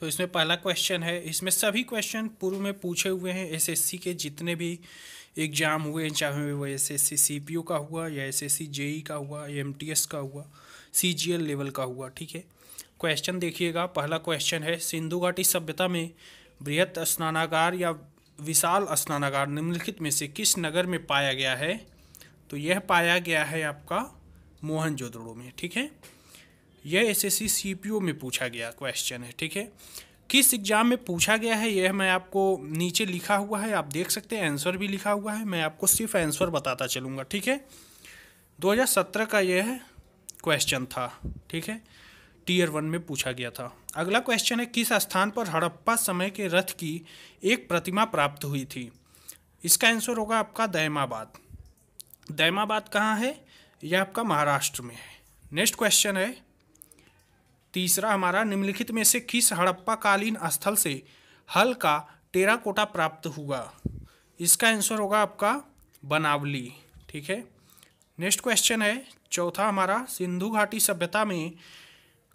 तो इसमें पहला क्वेश्चन है इसमें सभी क्वेश्चन पूर्व में पूछे हुए हैं एसएससी के जितने भी एग्ज़ाम हुए हैं चाहे वो एस एस सीपीयू का हुआ या एस एस e का हुआ या एम का हुआ सी लेवल का हुआ ठीक है क्वेश्चन देखिएगा पहला क्वेश्चन है सिंधु घाटी सभ्यता में बृहत स्नानागार या विशाल स्नानागार निम्नलिखित में से किस नगर में पाया गया है तो यह पाया गया है आपका मोहनजोदड़ो में ठीक है यह एस पी ओ में पूछा गया क्वेश्चन है ठीक है किस एग्ज़ाम में पूछा गया है यह मैं आपको नीचे लिखा हुआ है आप देख सकते हैं आंसर भी लिखा हुआ है मैं आपको सिर्फ आंसर बताता चलूँगा ठीक है 2017 का यह क्वेश्चन था ठीक है टीयर वन में पूछा गया था अगला क्वेश्चन है किस स्थान पर हड़प्पा समय के रथ की एक प्रतिमा प्राप्त हुई थी इसका आंसर होगा आपका दैमाबाद दैमाबाद कहाँ है यह आपका महाराष्ट्र में है नेक्स्ट क्वेश्चन है तीसरा हमारा निम्नलिखित में से किस हड़प्पा कालीन स्थल से हल का टेराकोटा प्राप्त हुआ इसका आंसर होगा आपका बनावली ठीक है नेक्स्ट क्वेश्चन है चौथा हमारा सिंधु घाटी सभ्यता में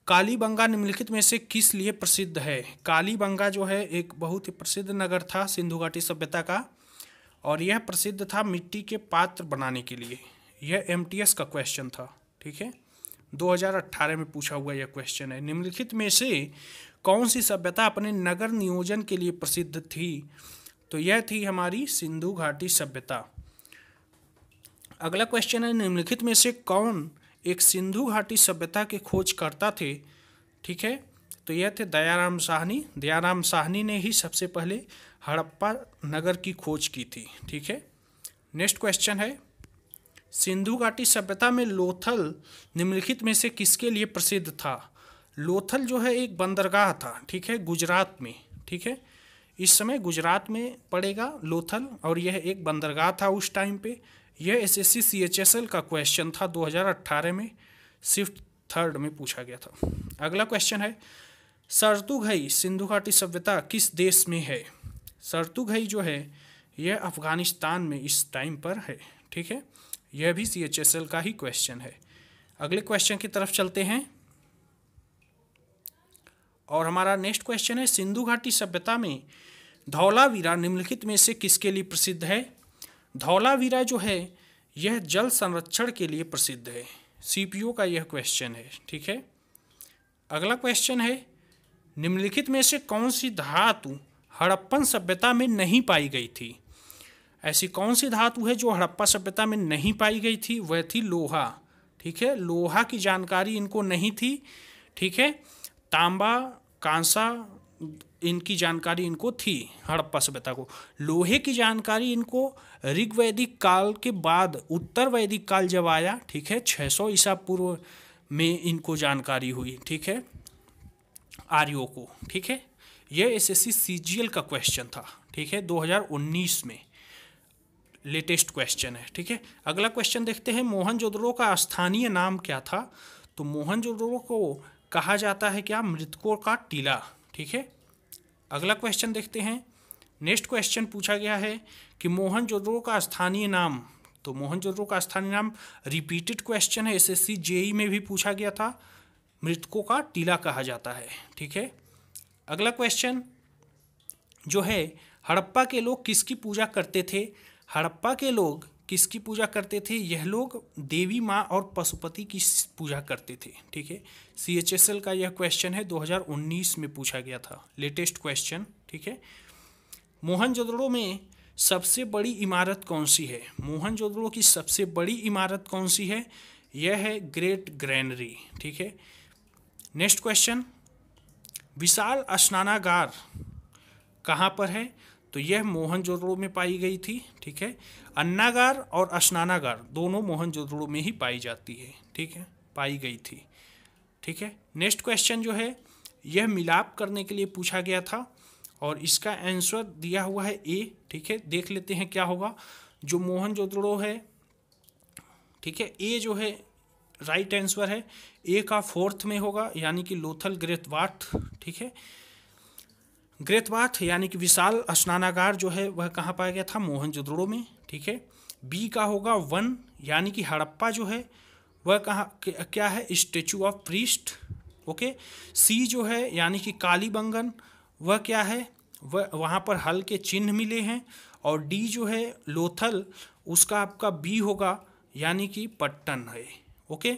कालीबंगा निम्नलिखित में से किस लिए प्रसिद्ध है कालीबंगा जो है एक बहुत ही प्रसिद्ध नगर था सिंधु घाटी सभ्यता का और यह प्रसिद्ध था मिट्टी के पात्र बनाने के लिए यह एम का क्वेश्चन था ठीक है 2018 में पूछा हुआ यह क्वेश्चन है निम्नलिखित में से कौन सी सभ्यता अपने नगर नियोजन के लिए प्रसिद्ध थी तो यह थी हमारी सिंधु घाटी सभ्यता अगला क्वेश्चन है निम्नलिखित में से कौन एक सिंधु घाटी सभ्यता के खोजकर्ता थे ठीक है तो यह थे दयाराम साहनी दयाराम साहनी ने ही सबसे पहले हड़प्पा नगर की खोज की थी ठीक है नेक्स्ट क्वेश्चन है सिंधु घाटी सभ्यता में लोथल निम्नलिखित में से किसके लिए प्रसिद्ध था लोथल जो है एक बंदरगाह था ठीक है गुजरात में ठीक है इस समय गुजरात में पड़ेगा लोथल और यह एक बंदरगाह था उस टाइम पे यह S S C C H S L का क्वेश्चन था 2018 में सिफ्ट थर्ड में पूछा गया था अगला क्वेश्चन है सरतुघई सिंधु घाटी सभ्यता किस देश में है सरतुघई जो है यह अफगानिस्तान में इस टाइम पर है ठीक है यह भी सी एच एस एल का ही क्वेश्चन है अगले क्वेश्चन की तरफ चलते हैं और हमारा नेक्स्ट क्वेश्चन है सिंधु घाटी सभ्यता में धौलावीरा निम्नलिखित में से किसके लिए प्रसिद्ध है धौलावीरा जो है यह जल संरक्षण के लिए प्रसिद्ध है सीपीओ का यह क्वेश्चन है ठीक है अगला क्वेश्चन है निम्नलिखित में से कौन सी धातु हड़प्पन सभ्यता में नहीं पाई गई थी ऐसी कौन सी धातु है जो हड़प्पा सभ्यता में नहीं पाई गई थी वह थी लोहा ठीक है लोहा की जानकारी इनको नहीं थी ठीक है तांबा कांसा इनकी जानकारी इनको थी हड़प्पा सभ्यता को लोहे की जानकारी इनको ऋग्वैदिक काल के बाद उत्तर वैदिक काल जब आया ठीक है 600 ईसा पूर्व में इनको जानकारी हुई ठीक है आर्यो को ठीक है यह एसएससी सीजीएल का क्वेश्चन था ठीक है 2019 में लेटेस्ट क्वेश्चन है ठीक है अगला क्वेश्चन देखते हैं मोहनजोदड़ो का स्थानीय नाम क्या था तो मोहनजोदड़ो को कहा जाता है क्या मृतकों का टीला ठीक है अगला क्वेश्चन देखते हैं नेक्स्ट क्वेश्चन पूछा गया है कि मोहनजोदड़ो का स्थानीय नाम तो मोहनजोदड़ो का स्थानीय नाम रिपीटेड क्वेश्चन है एस जेई में भी पूछा गया था मृतकों का टीला कहा जाता है ठीक है अगला क्वेश्चन जो है हड़प्पा के लोग किसकी पूजा करते थे हड़प्पा के लोग किसकी पूजा करते थे यह लोग देवी माँ और पशुपति की पूजा करते थे ठीक है सी एच एस एल का यह क्वेश्चन है 2019 में पूछा गया था लेटेस्ट क्वेश्चन ठीक है मोहनजोदड़ो में सबसे बड़ी इमारत कौन सी है मोहनजोदड़ो की सबसे बड़ी इमारत कौन सी है यह है ग्रेट ग्रैनरी ठीक है नेक्स्ट क्वेश्चन विशाल स्नानागार कहाँ पर है तो यह मोहनजोदड़ो में पाई गई थी ठीक है अन्नागार और स्नानागार दोनों मोहनजोदड़ो में ही पाई जाती है ठीक है पाई गई थी ठीक है नेक्स्ट क्वेश्चन जो है यह मिलाप करने के लिए पूछा गया था और इसका आंसर दिया हुआ है ए ठीक है देख लेते हैं क्या होगा जो जोदड़ो है ठीक है ए जो है राइट आंसर है ए का फोर्थ में होगा यानी कि लोथल ग्रेथवाट ठीक है ग्रेतवाथ यानी कि विशाल स्नानागार जो है वह कहाँ पाया गया था मोहनजोदड़ो में ठीक है बी का होगा वन यानी कि हड़प्पा जो है वह कहाँ क्या है statue of priest okay C जो है यानी कि कालीबंगन वह क्या है वह वहाँ पर हल के चिन्ह मिले हैं और डी जो है लोथल उसका आपका बी होगा यानी कि पट्टन है ओके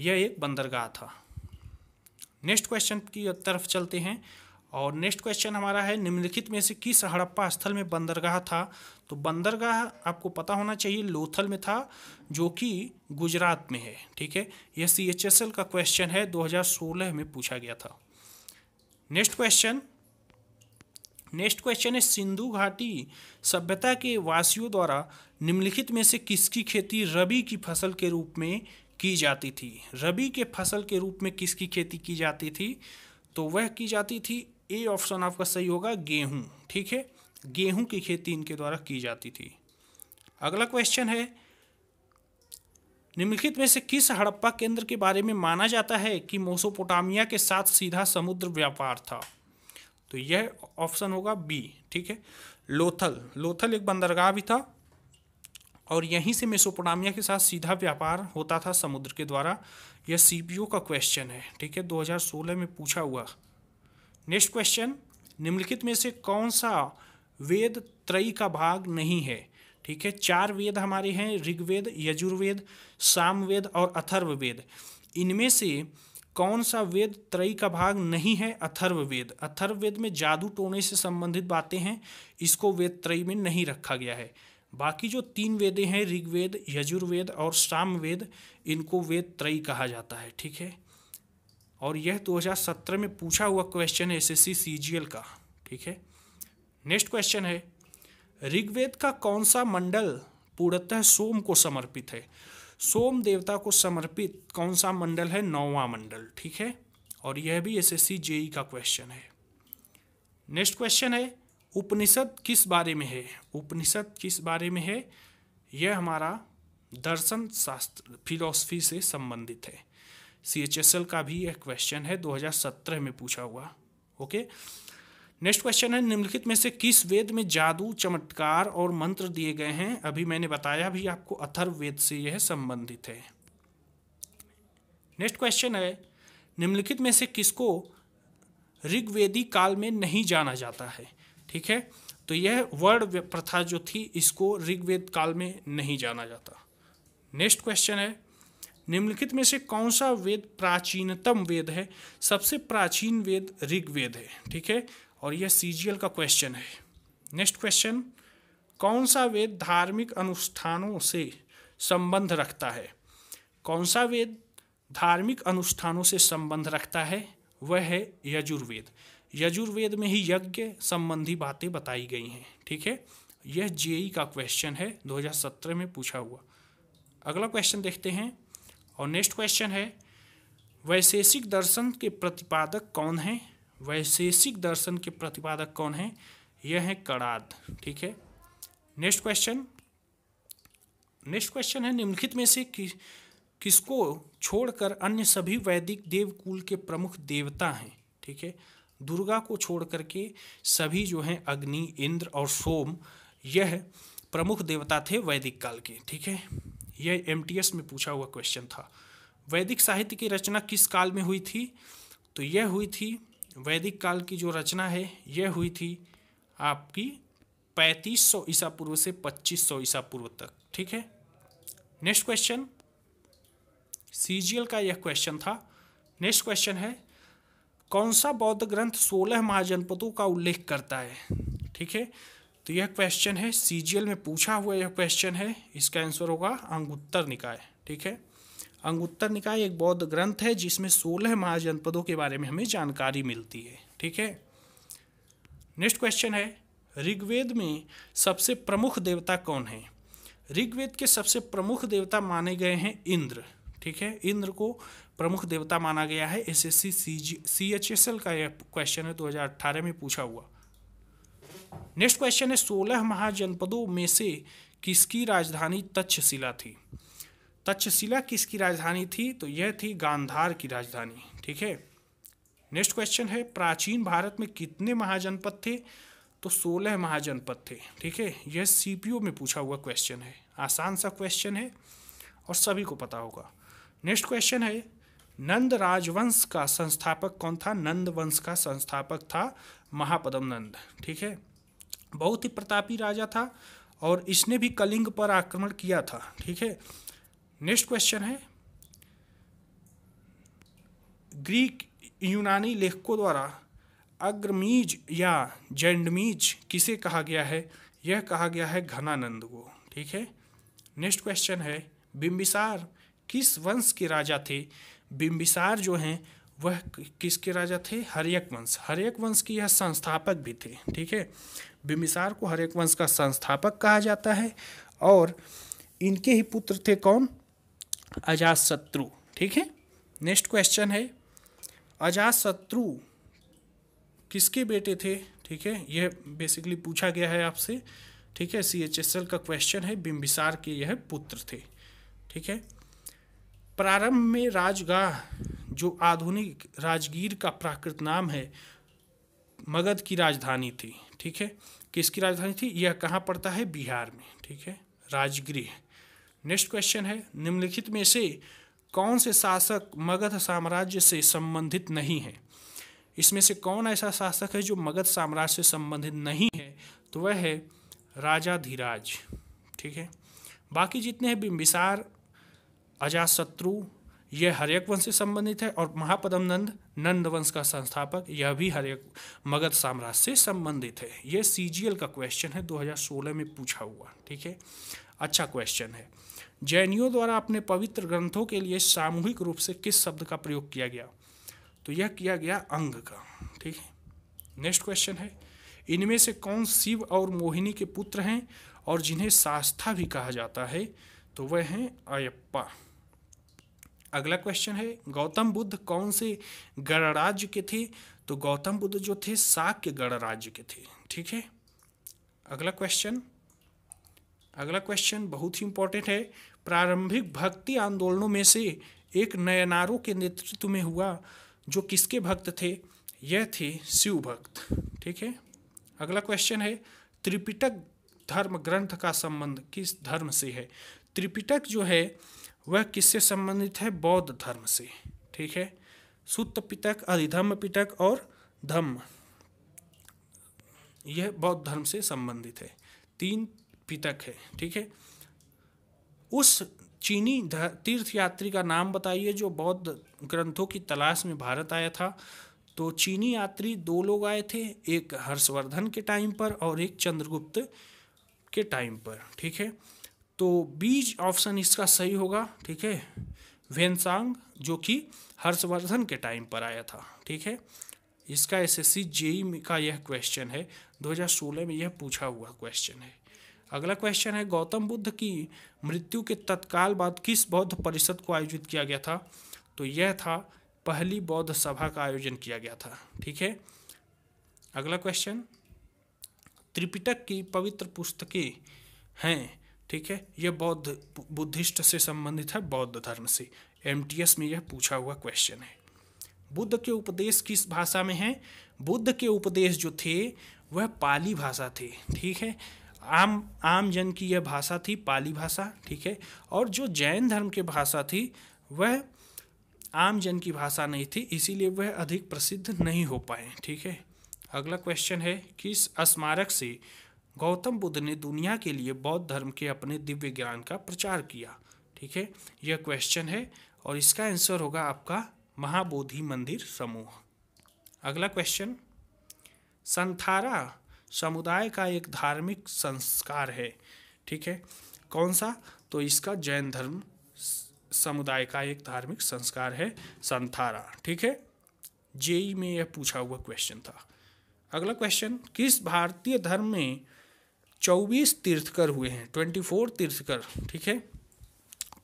यह एक बंदरगाह था नेक्स्ट क्वेश्चन की तरफ चलते हैं और नेक्स्ट क्वेश्चन हमारा है निम्नलिखित में से किस हड़प्पा स्थल में बंदरगाह था तो बंदरगाह आपको पता होना चाहिए लोथल में था जो कि गुजरात में है ठीक है यह सी एच एस एल का क्वेश्चन है 2016 में पूछा गया था नेक्स्ट क्वेश्चन नेक्स्ट क्वेश्चन है सिंधु घाटी सभ्यता के वासियों द्वारा निम्नलिखित में से किसकी खेती रबी की फसल के रूप में की जाती थी रबी के फसल के रूप में किसकी खेती की जाती थी तो वह की जाती थी ए ऑप्शन आपका सही होगा गेहूं ठीक है गेहूं की खेती इनके द्वारा की जाती थी अगला क्वेश्चन है निम्नलिखित में से किस हड़प्पा केंद्र के बारे में माना जाता है कि मोसोपोटामिया के साथ सीधा समुद्र व्यापार था तो यह ऑप्शन होगा बी ठीक है लोथल लोथल एक बंदरगाह भी था और यहीं से मेसोपोटामिया के साथ सीधा व्यापार होता था समुद्र के द्वारा यह सीपीओ का क्वेश्चन है ठीक है 2016 में पूछा हुआ नेक्स्ट क्वेश्चन निम्नलिखित में से कौन सा वेद त्रय का भाग नहीं है ठीक है चार वेद हमारे हैं ऋग्वेद यजुर्वेद सामवेद और अथर्ववेद इनमें से कौन सा वेद त्रय का भाग नहीं है अथर्ववेद अथर्ववेद में जादू टोने से संबंधित बातें हैं इसको वेद त्रय में नहीं रखा गया है बाकी जो तीन वेदे हैं ऋग्वेद यजुर्वेद और सामवेद इनको वेद त्रय कहा जाता है ठीक है और यह 2017 में पूछा हुआ क्वेश्चन है एस एस का ठीक है नेक्स्ट क्वेश्चन है ऋग्वेद का कौन सा मंडल पूर्णतः सोम को समर्पित है सोम देवता को समर्पित कौन सा मंडल है नौवा मंडल ठीक है और यह भी एस जेई e का क्वेश्चन है नेक्स्ट क्वेश्चन है उपनिषद किस बारे में है उपनिषद किस बारे में है यह हमारा दर्शन शास्त्र फिलॉसफी से संबंधित है सी का भी एक क्वेश्चन है 2017 में पूछा हुआ ओके नेक्स्ट क्वेश्चन है निम्नलिखित में से किस वेद में जादू चमत्कार और मंत्र दिए गए हैं अभी मैंने बताया भी आपको अथर्व वेद से यह संबंधित है नेक्स्ट क्वेश्चन है निम्नलिखित में से किसको ऋग्वेदी काल में नहीं जाना जाता है ठीक है तो यह वर्ण प्रथा जो थी इसको ऋग्वेद काल में नहीं जाना जाता नेक्स्ट क्वेश्चन है निम्नलिखित में से कौन सा वेद प्राचीनतम वेद है सबसे प्राचीन वेद ऋग्वेद है ठीक है और यह सीजीएल का क्वेश्चन है नेक्स्ट क्वेश्चन कौन सा वेद धार्मिक अनुष्ठानों से संबंध रखता है कौन सा वेद धार्मिक अनुष्ठानों से संबंध रखता है वह है यजुर्वेद यजुर्वेद में ही यज्ञ संबंधी बातें बताई गई हैं ठीक है यह जेई e e का क्वेश्चन है 2017 में पूछा हुआ अगला क्वेश्चन देखते हैं और नेक्स्ट क्वेश्चन है वैशेषिक दर्शन के प्रतिपादक कौन हैं वैशेषिक दर्शन के प्रतिपादक कौन हैं यह है कड़ाद ठीक है नेक्स्ट क्वेश्चन नेक्स्ट क्वेश्चन है निम्नलिखित में से कि, किसको छोड़कर अन्य सभी वैदिक देवकुल के प्रमुख देवता हैं ठीक है दुर्गा को छोड़ करके सभी जो हैं अग्नि इंद्र और सोम यह प्रमुख देवता थे वैदिक काल के ठीक है यह एम में पूछा हुआ क्वेश्चन था वैदिक साहित्य की रचना किस काल में हुई थी तो यह हुई थी वैदिक काल की जो रचना है यह हुई थी आपकी 3500 ईसा पूर्व से 2500 ईसा पूर्व तक ठीक है नेक्स्ट क्वेश्चन सीजीएल का यह क्वेश्चन था नेक्स्ट क्वेश्चन है कौन सा बौद्ध ग्रंथ सोलह महाजनपदों का उल्लेख करता है ठीक है तो यह क्वेश्चन है सीजीएल में पूछा हुआ यह क्वेश्चन है इसका आंसर होगा अंगुत्तर निकाय ठीक है अंगुत्तर निकाय एक बौद्ध ग्रंथ है जिसमें सोलह महाजनपदों के बारे में हमें जानकारी मिलती है ठीक है नेक्स्ट क्वेश्चन है ऋग्वेद में सबसे प्रमुख देवता कौन है ऋग्वेद के सबसे प्रमुख देवता माने गए हैं इंद्र ठीक है इंद्र को प्रमुख देवता माना गया है S S C C H S L का यह क्वेश्चन है 2018 में पूछा हुआ नेक्स्ट क्वेश्चन है सोलह महाजनपदों में से किसकी राजधानी तक्षशिला थी तक्षशिला किसकी राजधानी थी तो यह थी गांधार की राजधानी ठीक है नेक्स्ट क्वेश्चन है प्राचीन भारत में कितने महाजनपद थे तो सोलह महाजनपद थे ठीक है यह सीपीओ में पूछा हुआ क्वेश्चन है आसान सा क्वेश्चन है और सभी को पता होगा नेक्स्ट क्वेश्चन है नंद राजवंश का संस्थापक कौन था नंद वंश का संस्थापक था महापदम नंद ठीक है बहुत ही प्रतापी राजा था और इसने भी कलिंग पर आक्रमण किया था ठीक है नेक्स्ट क्वेश्चन है ग्रीक यूनानी लेखकों द्वारा अग्रमीज या जैंडमीज किसे कहा गया है यह कहा गया है घनानंद को ठीक है नेक्स्ट क्वेश्चन है बिम्बिसार किस वंश के राजा थे बिम्बिसार जो हैं वह किसके राजा थे हरियक वंश हरियक वंश की यह संस्थापक भी थे ठीक है बिम्बिसार को हरेक वंश का संस्थापक कहा जाता है और इनके ही पुत्र थे कौन अजात शत्रु ठीक है नेक्स्ट क्वेश्चन है अजात शत्रु किसके बेटे थे ठीक है यह बेसिकली पूछा गया है आपसे ठीक है सी एच एस एल का क्वेश्चन है बिम्बिसार के यह पुत्र थे ठीक है प्रारंभ में राजगाह जो आधुनिक राजगीर का प्राकृत नाम है मगध की राजधानी थी ठीक है किसकी राजधानी थी यह कहाँ पड़ता है बिहार में ठीक है राजगृह नेक्स्ट क्वेश्चन है निम्नलिखित में से कौन से शासक मगध साम्राज्य से संबंधित नहीं है इसमें से कौन ऐसा शासक है जो मगध साम्राज्य से संबंधित नहीं है तो वह है राजा धीराज ठीक है बाकी जितने हैं बिम्बिसार अजाशत्रु यह हरियक वंश से संबंधित है और महापदम नंद नंद वंश का संस्थापक यह भी हरियक मगध साम्राज्य से संबंधित है यह सी का क्वेश्चन है 2016 में पूछा हुआ ठीक है अच्छा क्वेश्चन है जैनियों द्वारा अपने पवित्र ग्रंथों के लिए सामूहिक रूप से किस शब्द का प्रयोग किया गया तो यह किया गया अंग का ठीक है नेक्स्ट क्वेश्चन है इनमें से कौन शिव और मोहिनी के पुत्र हैं और जिन्हें सास्था भी कहा जाता है तो वह हैं अयप्पा अगला क्वेश्चन है गौतम बुद्ध कौन से गणराज्य के थे तो गौतम बुद्ध जो थे साक्य गणराज्य के थे ठीक है अगला क्वेश्चन अगला क्वेश्चन बहुत ही इंपॉर्टेंट है प्रारंभिक भक्ति आंदोलनों में से एक नयनारों के नेतृत्व में हुआ जो किसके भक्त थे यह थे शिव भक्त ठीक है अगला क्वेश्चन है त्रिपिटक धर्म ग्रंथ का संबंध किस धर्म से है त्रिपिटक जो है वह किससे संबंधित है बौद्ध धर्म से ठीक है सुत्त पिटक अधिधम पिटक और धम्म यह बौद्ध धर्म से संबंधित है तीन पितक है ठीक है उस चीनी तीर्थ यात्री का नाम बताइए जो बौद्ध ग्रंथों की तलाश में भारत आया था तो चीनी यात्री दो लोग आए थे एक हर्षवर्धन के टाइम पर और एक चंद्रगुप्त के टाइम पर ठीक है तो बीज ऑप्शन इसका सही होगा ठीक है वेनसांग जो कि हर्षवर्धन के टाइम पर आया था ठीक है इसका एस एस सी जेई का यह क्वेश्चन है 2016 में यह पूछा हुआ क्वेश्चन है अगला क्वेश्चन है गौतम बुद्ध की मृत्यु के तत्काल बाद किस बौद्ध परिषद को आयोजित किया गया था तो यह था पहली बौद्ध सभा का आयोजन किया गया था ठीक है अगला क्वेश्चन त्रिपिटक की पवित्र पुस्तकें हैं ठीक है यह बौद्ध बुद्धिस्ट से संबंधित है बौद्ध धर्म से एम में यह पूछा हुआ क्वेश्चन है बुद्ध के उपदेश किस भाषा में है बुद्ध के उपदेश जो थे वह पाली भाषा थे ठीक है आम आम जन की यह भाषा थी पाली भाषा ठीक है और जो जैन धर्म की भाषा थी वह आम जन की भाषा नहीं थी इसीलिए वह अधिक प्रसिद्ध नहीं हो पाए ठीक है अगला क्वेश्चन है किस स्मारक से गौतम बुद्ध ने दुनिया के लिए बौद्ध धर्म के अपने दिव्य ज्ञान का प्रचार किया ठीक है यह क्वेश्चन है और इसका आंसर होगा आपका महाबोधि मंदिर समूह अगला क्वेश्चन संथारा समुदाय का एक धार्मिक संस्कार है ठीक है कौन सा तो इसका जैन धर्म समुदाय का एक धार्मिक संस्कार है संथारा ठीक है जेई में यह पूछा हुआ क्वेश्चन था अगला क्वेश्चन किस भारतीय धर्म में चौबीस तीर्थकर हुए हैं ट्वेंटी फोर तीर्थकर ठीक है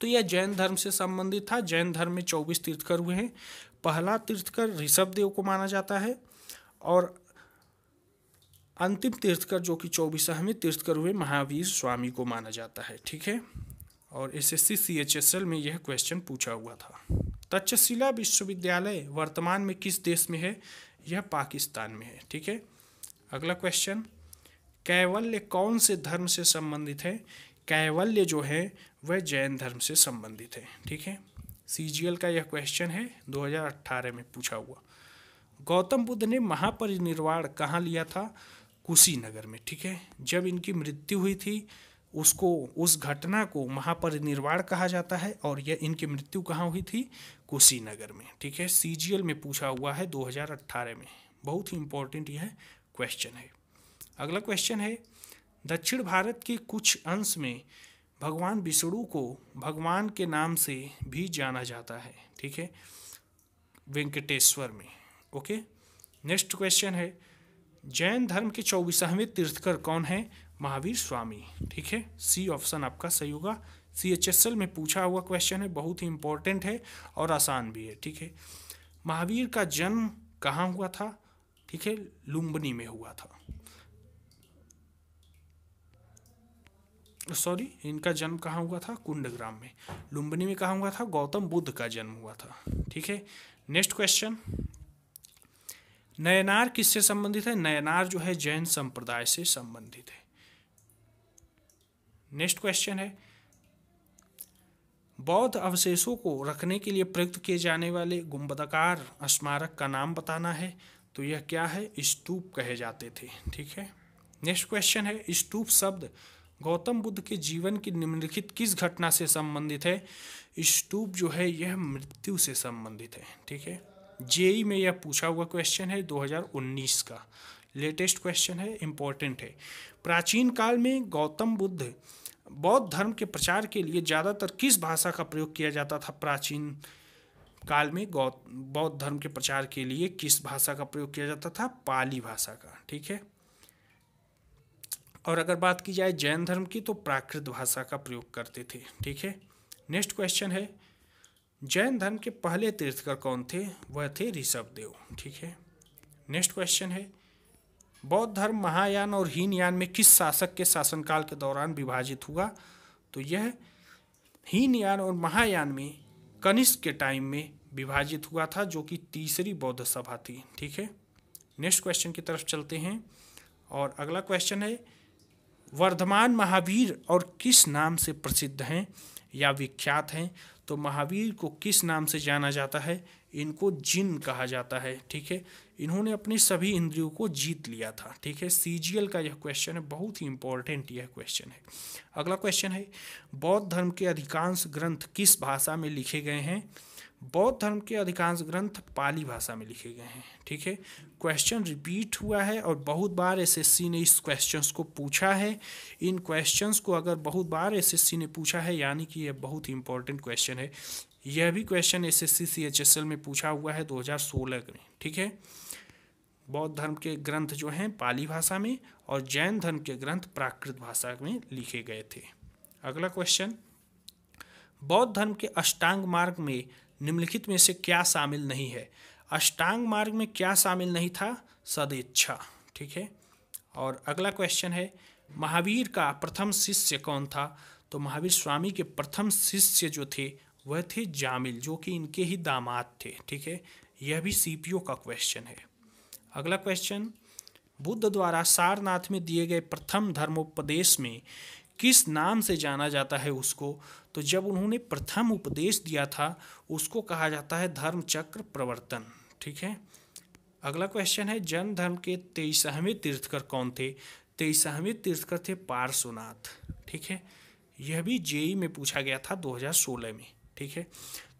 तो यह जैन धर्म से संबंधित था जैन धर्म में चौबीस तीर्थकर हुए हैं पहला तीर्थकर ऋषभ देव को माना जाता है और अंतिम तीर्थकर जो कि चौबीसवें तीर्थकर हुए महावीर स्वामी को माना जाता है ठीक है और S S C C H S L में यह क्वेश्चन पूछा हुआ था तक्षशिला विश्वविद्यालय वर्तमान में किस देश में है यह पाकिस्तान में है ठीक है अगला क्वेश्चन कैवल्य कौन से धर्म से संबंधित है कैवल्य जो है वह जैन धर्म से संबंधित है ठीक है सी का यह क्वेश्चन है 2018 में पूछा हुआ गौतम बुद्ध ने महापरिनिर्वाण कहाँ लिया था कुशीनगर में ठीक है जब इनकी मृत्यु हुई थी उसको उस घटना को महापरिनिर्वाण कहा जाता है और यह इनकी मृत्यु कहाँ हुई थी कुशीनगर में ठीक है सी में पूछा हुआ है 2018 में बहुत ही इंपॉर्टेंट यह क्वेश्चन है अगला क्वेश्चन है दक्षिण भारत के कुछ अंश में भगवान विष्णु को भगवान के नाम से भी जाना जाता है ठीक है वेंकटेश्वर में ओके नेक्स्ट क्वेश्चन है जैन धर्म के चौबीसवें तीर्थकर कौन है महावीर स्वामी ठीक है सी ऑप्शन आपका सही होगा सी एच एस एल में पूछा हुआ क्वेश्चन है बहुत ही इंपॉर्टेंट है और आसान भी है ठीक है महावीर का जन्म कहाँ हुआ था ठीक है लुम्बनी में हुआ था सॉरी इनका जन्म कहाँ हुआ था कुंडग्राम में लुम्बिनी में कहाँ हुआ था गौतम बुद्ध का जन्म हुआ था ठीक है नेक्स्ट क्वेश्चन नयनार किससे संबंधित है नयनार जो है जैन संप्रदाय से संबंधित है नेक्स्ट क्वेश्चन है बौद्ध अवशेषों को रखने के लिए प्रयुक्त किए जाने वाले गुम्बदकार स्मारक का नाम बताना है तो यह क्या है स्तूप कहे जाते थे ठीक है नेक्स्ट क्वेश्चन है स्तूप शब्द गौतम बुद्ध के जीवन की निम्नलिखित किस घटना से संबंधित है स्तूप जो है यह मृत्यु से संबंधित है ठीक है जेई में यह पूछा हुआ क्वेश्चन है 2019 का लेटेस्ट क्वेश्चन है इम्पोर्टेंट है प्राचीन काल में गौतम बुद्ध बौद्ध धर्म के प्रचार के लिए ज़्यादातर किस भाषा का प्रयोग किया जाता था प्राचीन काल में गौ बौद्ध धर्म के प्रचार के लिए किस भाषा का प्रयोग किया जाता था पाली भाषा का ठीक है और अगर बात की जाए जैन धर्म की तो प्राकृत भाषा का प्रयोग करते थे ठीक है नेक्स्ट क्वेश्चन है जैन धर्म के पहले तीर्थकर कौन थे वह थे ऋषभदेव ठीक है नेक्स्ट क्वेश्चन है बौद्ध धर्म महायान और हीनयान में किस शासक के शासनकाल के दौरान विभाजित हुआ तो यह हीनयान और महायान में कनिष्क के टाइम में विभाजित हुआ था जो कि तीसरी बौद्ध सभा थी ठीक है नेक्स्ट क्वेश्चन की तरफ चलते हैं और अगला क्वेश्चन है वर्धमान महावीर और किस नाम से प्रसिद्ध हैं या विख्यात हैं तो महावीर को किस नाम से जाना जाता है इनको जिन कहा जाता है ठीक है इन्होंने अपने सभी इंद्रियों को जीत लिया था ठीक है सी का यह क्वेश्चन है बहुत ही इंपॉर्टेंट यह क्वेश्चन है अगला क्वेश्चन है बौद्ध धर्म के अधिकांश ग्रंथ किस भाषा में लिखे गए हैं बौद्ध धर्म के अधिकांश ग्रंथ पाली भाषा में लिखे गए हैं ठीक है क्वेश्चन रिपीट हुआ है और बहुत बार एसएससी ने इस क्वेश्चंस को पूछा है इन क्वेश्चंस को अगर बहुत बार एसएससी ने पूछा है यानी कि यह बहुत ही इंपॉर्टेंट क्वेश्चन है यह भी क्वेश्चन एस एस सी में पूछा हुआ है 2016 में ठीक है बौद्ध धर्म के ग्रंथ जो हैं पाली भाषा में और जैन धर्म के ग्रंथ प्राकृत भाषा में लिखे गए थे अगला क्वेश्चन बौद्ध धर्म के अष्टांग मार्ग में निम्नलिखित में से क्या शामिल नहीं है अष्टांग मार्ग में क्या शामिल नहीं था सदेच्छा ठीक है और अगला क्वेश्चन है महावीर का प्रथम शिष्य कौन था तो महावीर स्वामी के प्रथम शिष्य जो थे वह थे जामिल जो कि इनके ही दामाद थे ठीक है यह भी सीपीओ का क्वेश्चन है अगला क्वेश्चन बुद्ध द्वारा सारनाथ में दिए गए प्रथम धर्मोपदेश में किस नाम से जाना जाता है उसको तो जब उन्होंने प्रथम उपदेश दिया था उसको कहा जाता है धर्म चक्र प्रवर्तन ठीक है अगला क्वेश्चन है जैन धर्म के तेईसवें तीर्थकर कौन थे तेईसवें तीर्थकर थे पार्श्वनाथ ठीक है यह भी जेई में पूछा गया था 2016 में ठीक है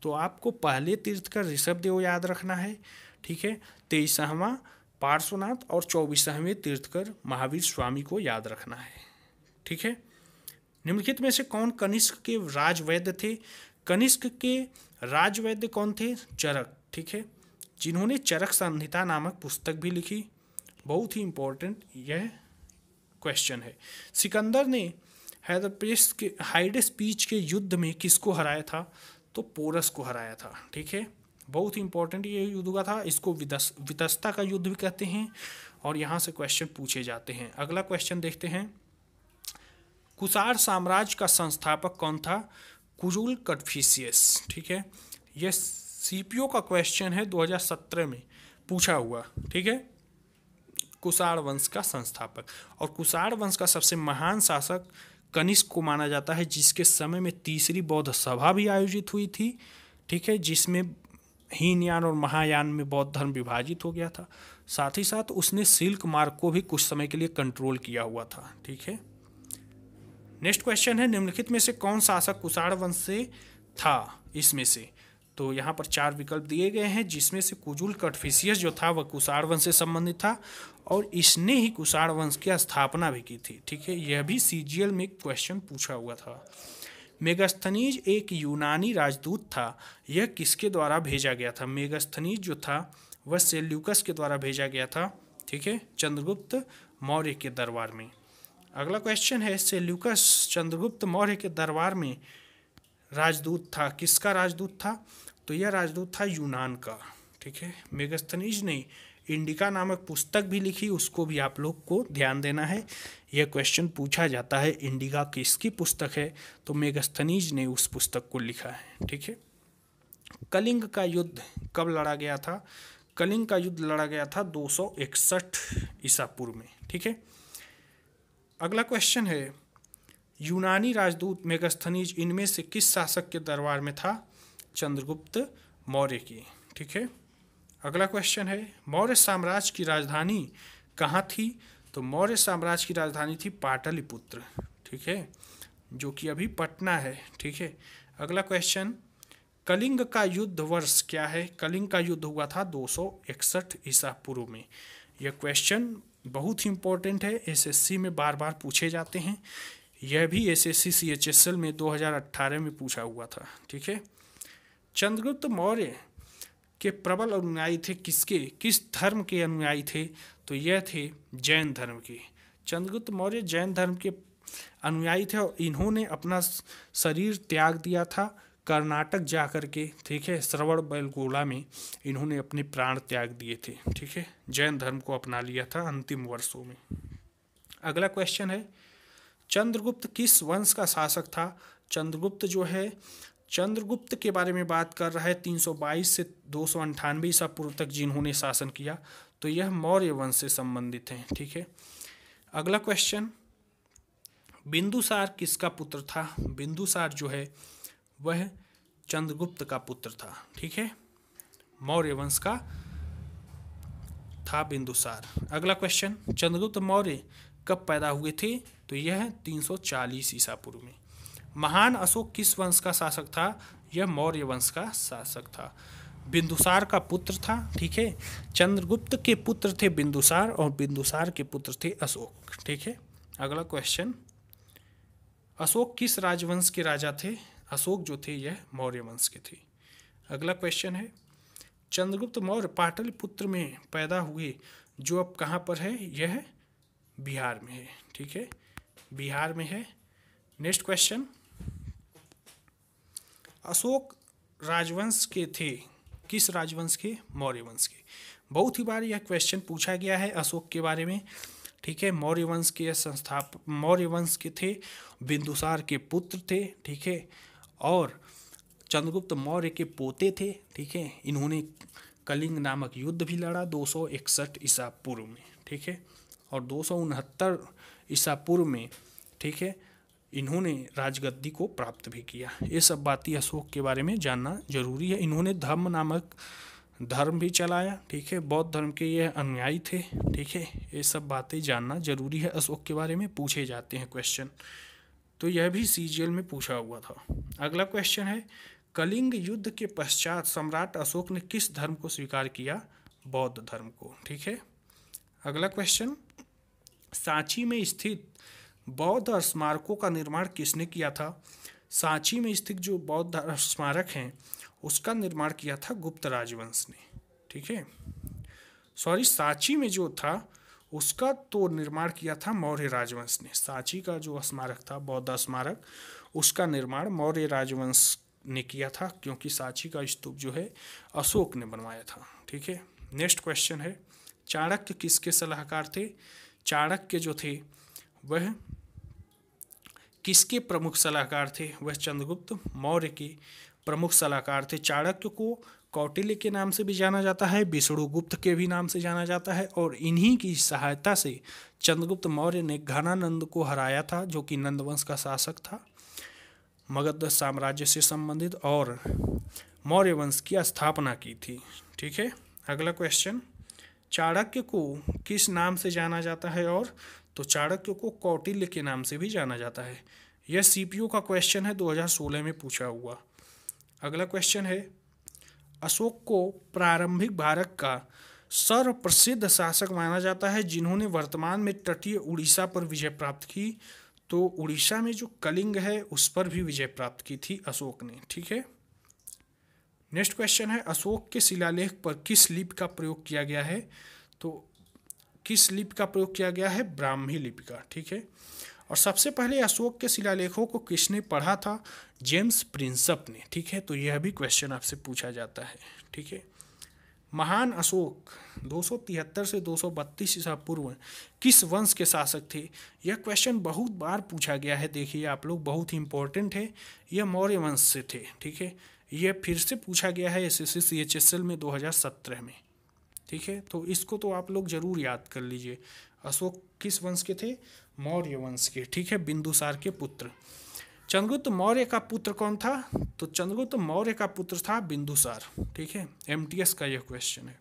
तो आपको पहले तीर्थकर ऋषभदेव याद रखना है ठीक है तेईसवा पार्श्वनाथ और चौबीसवें तीर्थकर महावीर स्वामी को याद रखना है ठीक है निम्नलिखित में से कौन कनिष्क के राजवैद्य थे कनिष्क के राजवैद्य कौन थे चरक ठीक है जिन्होंने चरक संहिता नामक पुस्तक भी लिखी बहुत ही इम्पोर्टेंट यह क्वेश्चन है सिकंदर ने हैदरपेस के हाइड स्पीच के युद्ध में किसको हराया था तो पोरस को हराया था ठीक है बहुत ही इंपॉर्टेंट ये युद्ध हुआ था इसको विदस्ता वितस्ता का युद्ध भी कहते हैं और यहाँ से क्वेश्चन पूछे जाते हैं अगला क्वेश्चन देखते हैं कुसार साम्राज्य का संस्थापक कौन था कुजुल कटफीसियस ठीक है यह सीपीओ का क्वेश्चन है 2017 में पूछा हुआ ठीक है कुसार वंश का संस्थापक और कुसार वंश का सबसे महान शासक कनिष्क को माना जाता है जिसके समय में तीसरी बौद्ध सभा भी आयोजित हुई थी ठीक है जिसमें हीनयान और महायान में बौद्ध धर्म विभाजित हो गया था साथ ही साथ उसने सिल्क मार्ग को भी कुछ समय के लिए कंट्रोल किया हुआ था ठीक है नेक्स्ट क्वेश्चन है निम्नलिखित में से कौन शासक कुषाण वंश से था इसमें से तो यहाँ पर चार विकल्प दिए गए हैं जिसमें से कुजुल कटफिसियस जो था वह कुषाण वंश से संबंधित था और इसने ही कुषाण वंश की स्थापना भी की थी ठीक है यह भी सी में क्वेश्चन पूछा हुआ था मेगास्थनीज एक यूनानी राजदूत था यह किसके द्वारा भेजा गया था मेगास्थनीज जो था वह सेल्यूकस के द्वारा भेजा गया था ठीक है चंद्रगुप्त मौर्य के दरबार में अगला क्वेश्चन है सेल्युकस चंद्रगुप्त मौर्य के दरबार में राजदूत था किसका राजदूत था तो यह राजदूत था यूनान का ठीक है मेगस्थनीज ने इंडिका नामक पुस्तक भी लिखी उसको भी आप लोग को ध्यान देना है यह क्वेश्चन पूछा जाता है इंडिका किसकी पुस्तक है तो मेगस्थनीज ने उस पुस्तक को लिखा है ठीक है कलिंग का युद्ध कब लड़ा गया था कलिंग का युद्ध लड़ा गया था दो सौ इकसठ ईसा पूर्व में ठीक है अगला क्वेश्चन है यूनानी राजदूत मेगस्थनीज इनमें से किस शासक के दरबार में था चंद्रगुप्त मौर्य की ठीक है अगला क्वेश्चन है मौर्य साम्राज्य की राजधानी कहाँ थी तो मौर्य साम्राज्य की राजधानी थी पाटलिपुत्र ठीक है जो कि अभी पटना है ठीक है अगला क्वेश्चन कलिंग का युद्ध वर्ष क्या है कलिंग का युद्ध हुआ था दो सौ इकसठ ईसा पूर्व में यह क्वेश्चन बहुत ही इंपॉर्टेंट है एसएससी में बार बार पूछे जाते हैं यह भी एसएससी सीएचएसएल में 2018 में पूछा हुआ था ठीक है चंद्रगुप्त मौर्य के प्रबल अनुयायी थे किसके किस धर्म के अनुयायी थे तो यह थे जैन धर्म के चंद्रगुप्त मौर्य जैन धर्म के अनुयायी थे और इन्होंने अपना शरीर त्याग दिया था कर्नाटक जा कर के ठीक है श्रवण बैलगोला में इन्होंने अपने प्राण त्याग दिए थे ठीक है जैन धर्म को अपना लिया था अंतिम वर्षों में अगला क्वेश्चन है चंद्रगुप्त किस वंश का शासक था चंद्रगुप्त जो है चंद्रगुप्त के बारे में बात कर रहा है 322 से दो सौ अंठानवे ईसा पूर्व तक जिन्होंने शासन किया तो यह मौर्य वंश से संबंधित हैं ठीक है अगला क्वेश्चन बिंदुसार किसका पुत्र था बिंदुसार जो है वह चंद्रगुप्त का पुत्र था ठीक है मौर्य वंश का था बिंदुसार अगला क्वेश्चन चंद्रगुप्त मौर्य कब पैदा हुए थे तो यह 340 ईसा पूर्व में महान अशोक किस वंश का शासक था यह मौर्य वंश का शासक था बिंदुसार का पुत्र था ठीक है चंद्रगुप्त के पुत्र थे बिंदुसार और बिंदुसार के पुत्र थे अशोक ठीक है अगला क्वेश्चन अशोक किस राजवंश के राजा थे अशोक जो थे यह मौर्य वंश के थे अगला क्वेश्चन है चंद्रगुप्त मौर्य पाटलिपुत्र में पैदा हुए जो अब कहाँ पर है यह बिहार में है ठीक है बिहार में है नेक्स्ट क्वेश्चन अशोक राजवंश के थे किस राजवंश के मौर्य वंश के बहुत ही बार यह क्वेश्चन पूछा गया है अशोक के बारे में ठीक है मौर्य वंश के संस्थापक मौर्य वंश के थे बिंदुसार के पुत्र थे ठीक है और चंद्रगुप्त मौर्य के पोते थे ठीक है इन्होंने कलिंग नामक युद्ध भी लड़ा दो ईसा पूर्व में ठीक है और दो ईसा पूर्व में ठीक है इन्होंने राजगद्दी को प्राप्त भी किया ये सब बातें अशोक के बारे में जानना जरूरी है इन्होंने धर्म नामक धर्म भी चलाया ठीक है बौद्ध धर्म के ये अनुयायी थे ठीक है ये सब बातें जानना जरूरी है अशोक के बारे में पूछे जाते हैं क्वेश्चन तो यह भी सी में पूछा हुआ था अगला क्वेश्चन है कलिंग युद्ध के पश्चात सम्राट अशोक ने किस धर्म को स्वीकार किया बौद्ध धर्म को ठीक है अगला क्वेश्चन सांची में स्थित बौद्ध स्मारकों का निर्माण किसने किया था सांची में स्थित जो बौद्ध स्मारक हैं उसका निर्माण किया था गुप्त राजवंश ने ठीक है सॉरी सांची में जो था उसका तो निर्माण किया था मौर्य राजवंश ने सांची का जो स्मारक था बौद्ध स्मारक उसका निर्माण मौर्य राजवंश ने किया था क्योंकि सांची का स्तूप जो है अशोक ने बनवाया था ठीक है नेक्स्ट क्वेश्चन है चाणक्य किसके सलाहकार थे चाणक्य जो थे वह किसके प्रमुख सलाहकार थे वह चंद्रगुप्त मौर्य के प्रमुख सलाहकार थे चाणक्य को कौटिल्य के नाम से भी जाना जाता है विष्णुगुप्त के भी नाम से जाना जाता है और इन्हीं की सहायता से चंद्रगुप्त मौर्य ने घनानंद को हराया था जो कि नंदवंश का शासक था मगध साम्राज्य से संबंधित और मौर्य वंश की स्थापना की थी ठीक है अगला क्वेश्चन चाणक्य को किस नाम से जाना जाता है और तो चाणक्य को कौटिल्य के नाम से भी जाना जाता है यह सीपीओ का क्वेश्चन है 2016 में पूछा हुआ अगला क्वेश्चन है अशोक को प्रारंभिक भारत का सर्वप्रसिद्ध शासक माना जाता है जिन्होंने वर्तमान में तटीय उड़ीसा पर विजय प्राप्त की तो उड़ीसा में जो कलिंग है उस पर भी विजय प्राप्त की थी अशोक ने ठीक है नेक्स्ट क्वेश्चन है अशोक के शिलालेख पर किस लिपि का प्रयोग किया गया है तो किस लिपि का प्रयोग किया गया है ब्राह्मी लिपि का ठीक है और सबसे पहले अशोक के शिलालेखों को किसने पढ़ा था जेम्स प्रिंसप ने ठीक है तो यह भी क्वेश्चन आपसे पूछा जाता है ठीक है महान अशोक 273 से 232 ईसा पूर्व किस वंश के शासक थे यह क्वेश्चन बहुत बार पूछा गया है देखिए आप लोग बहुत ही इंपॉर्टेंट है यह मौर्य वंश से थे ठीक है यह फिर से पूछा गया है S S C H S L में 2017 में ठीक है तो इसको तो आप लोग जरूर याद कर लीजिए अशोक किस वंश के थे मौर्य वंश के ठीक है बिंदुसार के पुत्र चंद्रगुप्त मौर्य का पुत्र कौन था तो चंद्रगुप्त मौर्य का पुत्र था बिंदुसार ठीक है एम का यह क्वेश्चन है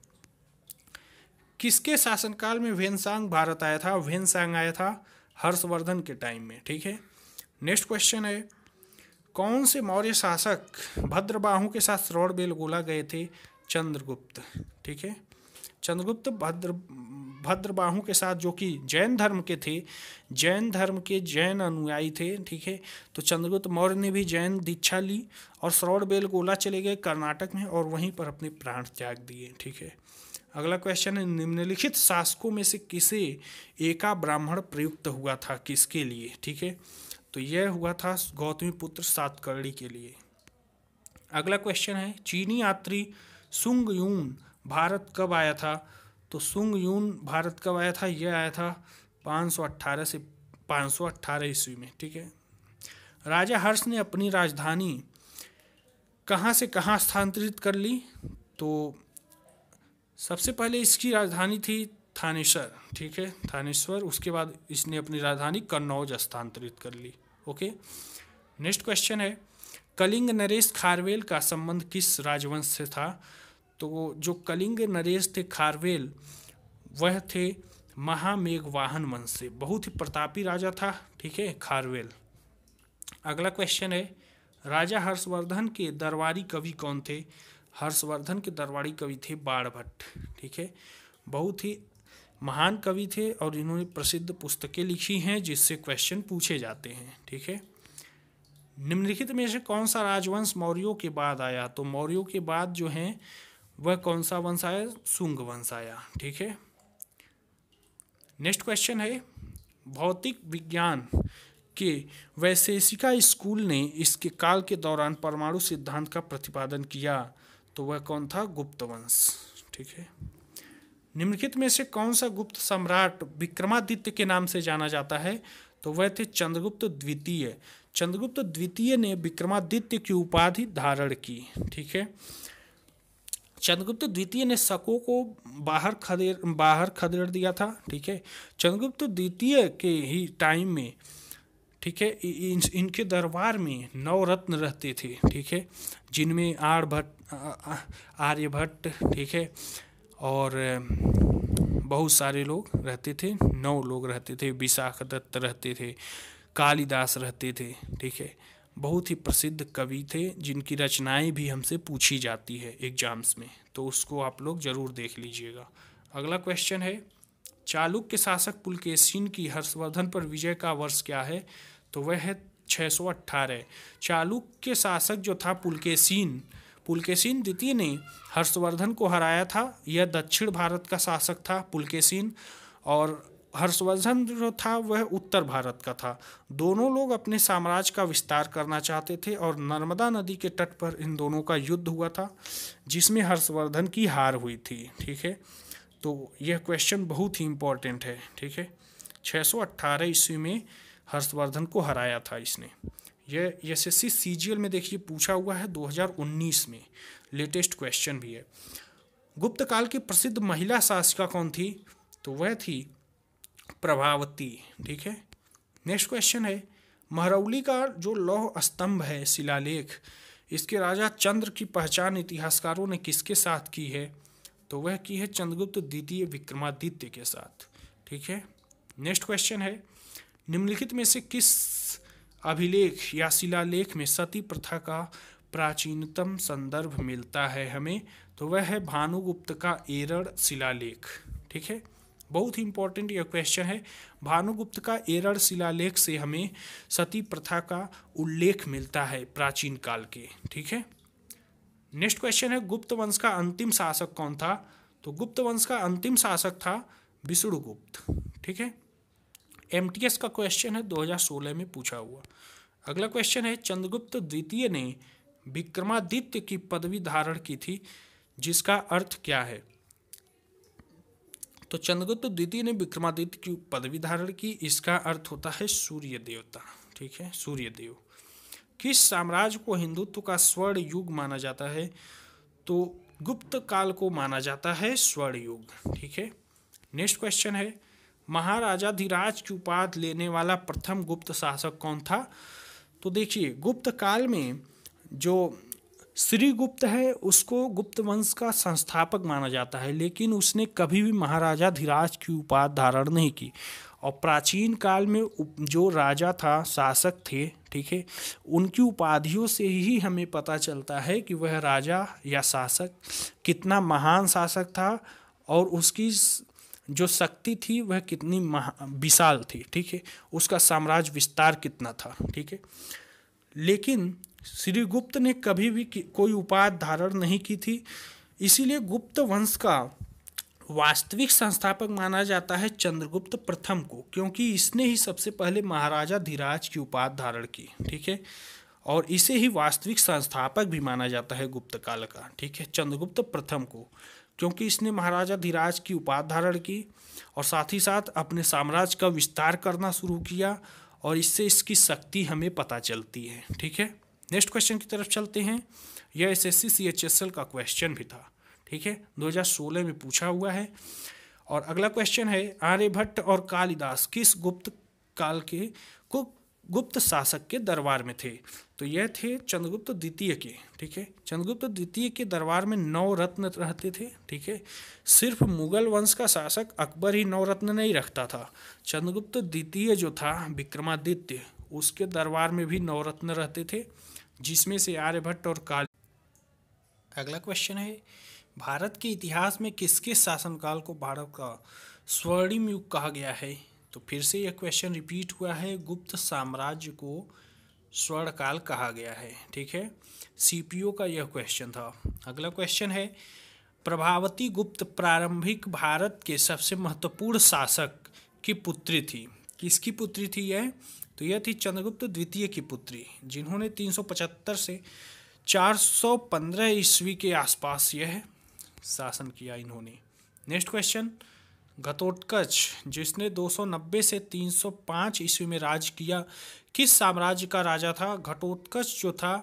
किसके शासनकाल में वेनसांग भारत आया था वेनसांग आया था हर्षवर्धन के टाइम में ठीक है नेक्स्ट क्वेश्चन है कौन से मौर्य शासक भद्रबाहु के साथ बेलगोला गए थे चंद्रगुप्त ठीक है चंद्रगुप्त भद्र भद्रबाहू के साथ जो कि जैन धर्म के थे जैन धर्म के जैन अनुयायी थे ठीक है तो चंद्रगुप्त मौर्य ने भी जैन दीक्षा ली और श्रौड़ बेलगोला चले गए कर्नाटक में और वहीं पर अपने प्राण त्याग दिए ठीक है अगला क्वेश्चन है निम्नलिखित शासकों में से किसे एका ब्राह्मण प्रयुक्त हुआ था किसके लिए ठीक है तो यह हुआ था गौतमी पुत्र सातकर्णी के लिए अगला क्वेश्चन है चीनी यात्री सुंग यून भारत कब आया था तो सुंग यून भारत कब आया था यह आया था 518 से 518 ईस्वी में ठीक है राजा हर्ष ने अपनी राजधानी कहाँ से कहाँ स्थानांतरित कर ली तो सबसे पहले इसकी राजधानी थी थानेश्वर ठीक है थानेश्वर उसके बाद इसने अपनी राजधानी कन्नौज स्थानांतरित कर ली ओके नेक्स्ट क्वेश्चन है कलिंग नरेश खारवेल का संबंध किस राजवंश से था तो जो कलिंग नरेश थे खारवेल वह थे महामेघ वाहन वंश से बहुत ही प्रतापी राजा था ठीक है खारवेल अगला क्वेश्चन है राजा हर्षवर्धन के दरबारी कवि कौन थे हर्षवर्धन के दरबारी कवि थे भट्ट ठीक है बहुत ही महान कवि थे और इन्होंने प्रसिद्ध पुस्तकें लिखी हैं जिससे क्वेश्चन पूछे जाते हैं ठीक है निम्नलिखित में से कौन सा राजवंश मौर्यों के बाद आया तो मौर्यों के बाद जो हैं वह कौन सा वंश आया सुंग वंश आया ठीक है नेक्स्ट क्वेश्चन है भौतिक विज्ञान के वैशेषिका स्कूल ने इसके काल के दौरान परमाणु सिद्धांत का प्रतिपादन किया तो वह कौन था गुप्त वंश ठीक है निम्नलिखित में से कौन सा गुप्त सम्राट विक्रमादित्य के नाम से जाना जाता है तो वह थे चंद्रगुप्त द्वितीय चंद्रगुप्त द्वितीय ने विक्रमादित्य की उपाधि धारण की ठीक है चंद्रगुप्त द्वितीय ने शकों को बाहर खदेड़ बाहर खदेड़ दिया था ठीक है चंद्रगुप्त द्वितीय के ही टाइम में ठीक है इन, इनके दरबार में नौ रत्न रहते थे ठीक है जिनमें आर्यभट्ट आर्यभट्ट ठीक है और बहुत सारे लोग रहते थे नौ लोग रहते थे विशाख दत्त रहते थे कालिदास रहते थे ठीक है बहुत ही प्रसिद्ध कवि थे जिनकी रचनाएं भी हमसे पूछी जाती है एग्जाम्स में तो उसको आप लोग ज़रूर देख लीजिएगा अगला क्वेश्चन है चालुक्य शासक पुलकेशिन की हर्षवर्धन पर विजय का वर्ष क्या है तो वह है छः सौ अट्ठारह चालुक्य शासक जो था पुलकेशिन पुलकेसिन द्वितीय ने हर्षवर्धन को हराया था यह दक्षिण भारत का शासक था पुलकेसिन और हर्षवर्धन जो था वह उत्तर भारत का था दोनों लोग अपने साम्राज्य का विस्तार करना चाहते थे और नर्मदा नदी के तट पर इन दोनों का युद्ध हुआ था जिसमें हर्षवर्धन की हार हुई थी ठीक है तो यह क्वेश्चन बहुत ही इम्पोर्टेंट है ठीक है 618 ईस्वी में हर्षवर्धन को हराया था इसने यह एस एस सी में देखिए पूछा हुआ है 2019 में लेटेस्ट क्वेश्चन भी है गुप्त काल की प्रसिद्ध महिला शासिका कौन थी तो वह थी प्रभावती ठीक है नेक्स्ट क्वेश्चन है महरौली का जो लौह स्तंभ है शिलालेख इसके राजा चंद्र की पहचान इतिहासकारों ने किसके साथ की है तो वह की है चंद्रगुप्त द्वितीय विक्रमादित्य के साथ ठीक है नेक्स्ट क्वेश्चन है निम्नलिखित में से किस अभिलेख या शिलालेख में सती प्रथा का प्राचीनतम संदर्भ मिलता है हमें तो वह है भानुगुप्त का एरड़ शिलालेख ठीक है बहुत ही इंपॉर्टेंट यह क्वेश्चन है भानुगुप्त का एरड़ शिलालेख से हमें सती प्रथा का उल्लेख मिलता है प्राचीन काल के ठीक है नेक्स्ट क्वेश्चन है गुप्त वंश का अंतिम शासक कौन था तो गुप्त वंश का अंतिम शासक था विष्णुगुप्त ठीक है एम का क्वेश्चन है 2016 में पूछा हुआ अगला क्वेश्चन है चंद्रगुप्त द्वितीय ने विक्रमादित्य की पदवी धारण की थी जिसका अर्थ क्या है तो चंद्रगुप्त द्वितीय ने विक्रमादित्य की पदवी धारण की इसका अर्थ होता है सूर्य देवता ठीक है सूर्य देव किस साम्राज्य को हिंदुत्व का स्वर्ण युग माना जाता है तो गुप्त काल को माना जाता है स्वर्ण युग ठीक है नेक्स्ट क्वेश्चन है महाराजाधिराज की उपाध लेने वाला प्रथम गुप्त शासक कौन था तो देखिए गुप्त काल में जो श्री गुप्त है उसको गुप्त वंश का संस्थापक माना जाता है लेकिन उसने कभी भी महाराजा धीराज की उपाधि धारण नहीं की और प्राचीन काल में जो राजा था शासक थे ठीक है उनकी उपाधियों से ही हमें पता चलता है कि वह राजा या शासक कितना महान शासक था और उसकी जो शक्ति थी वह कितनी महा विशाल थी ठीक है उसका साम्राज्य विस्तार कितना था ठीक है लेकिन श्री गुप्त ने कभी भी कोई उपाय धारण नहीं की थी इसीलिए गुप्त वंश का वास्तविक संस्थापक माना जाता है चंद्रगुप्त प्रथम को क्योंकि इसने ही सबसे पहले महाराजा धीराज की उपाधि धारण की ठीक है और इसे ही वास्तविक संस्थापक भी माना जाता है गुप्त काल का ठीक है चंद्रगुप्त प्रथम को क्योंकि इसने महाराजा धीराज की उपाधि धारण की और साथ ही साथ अपने साम्राज्य का विस्तार करना शुरू किया और इससे इसकी शक्ति हमें पता चलती है ठीक है नेक्स्ट क्वेश्चन की तरफ चलते हैं यह एस एस सी का क्वेश्चन भी था ठीक है 2016 में पूछा हुआ है और अगला क्वेश्चन है आर्यभट्ट और कालिदास किस गुप्त काल के गुप्त शासक के दरबार में थे तो यह थे चंद्रगुप्त द्वितीय के ठीक है चंद्रगुप्त द्वितीय के दरबार में नौ रत्न रहते थे ठीक है सिर्फ मुगल वंश का शासक अकबर ही नौ रत्न नहीं रखता था चंद्रगुप्त द्वितीय जो था विक्रमादित्य उसके दरबार में भी नौ रत्न रहते थे जिसमें से आर्यभट्ट और काल अगला क्वेश्चन है भारत के इतिहास में किसके शासनकाल को भारत का स्वर्णिम युग कहा गया है तो फिर से यह क्वेश्चन रिपीट हुआ है गुप्त साम्राज्य को स्वर्णकाल कहा गया है ठीक है सीपीओ का यह क्वेश्चन था अगला क्वेश्चन है प्रभावती गुप्त प्रारंभिक भारत के सबसे महत्वपूर्ण शासक की पुत्री थी किसकी पुत्री थी यह तो यह थी चंद्रगुप्त द्वितीय की पुत्री जिन्होंने 375 से 415 ईस्वी के आसपास यह शासन किया इन्होंने नेक्स्ट क्वेश्चन घटोत्कच जिसने 290 से 305 ईस्वी में राज किया किस साम्राज्य का राजा था घटोत्कच जो था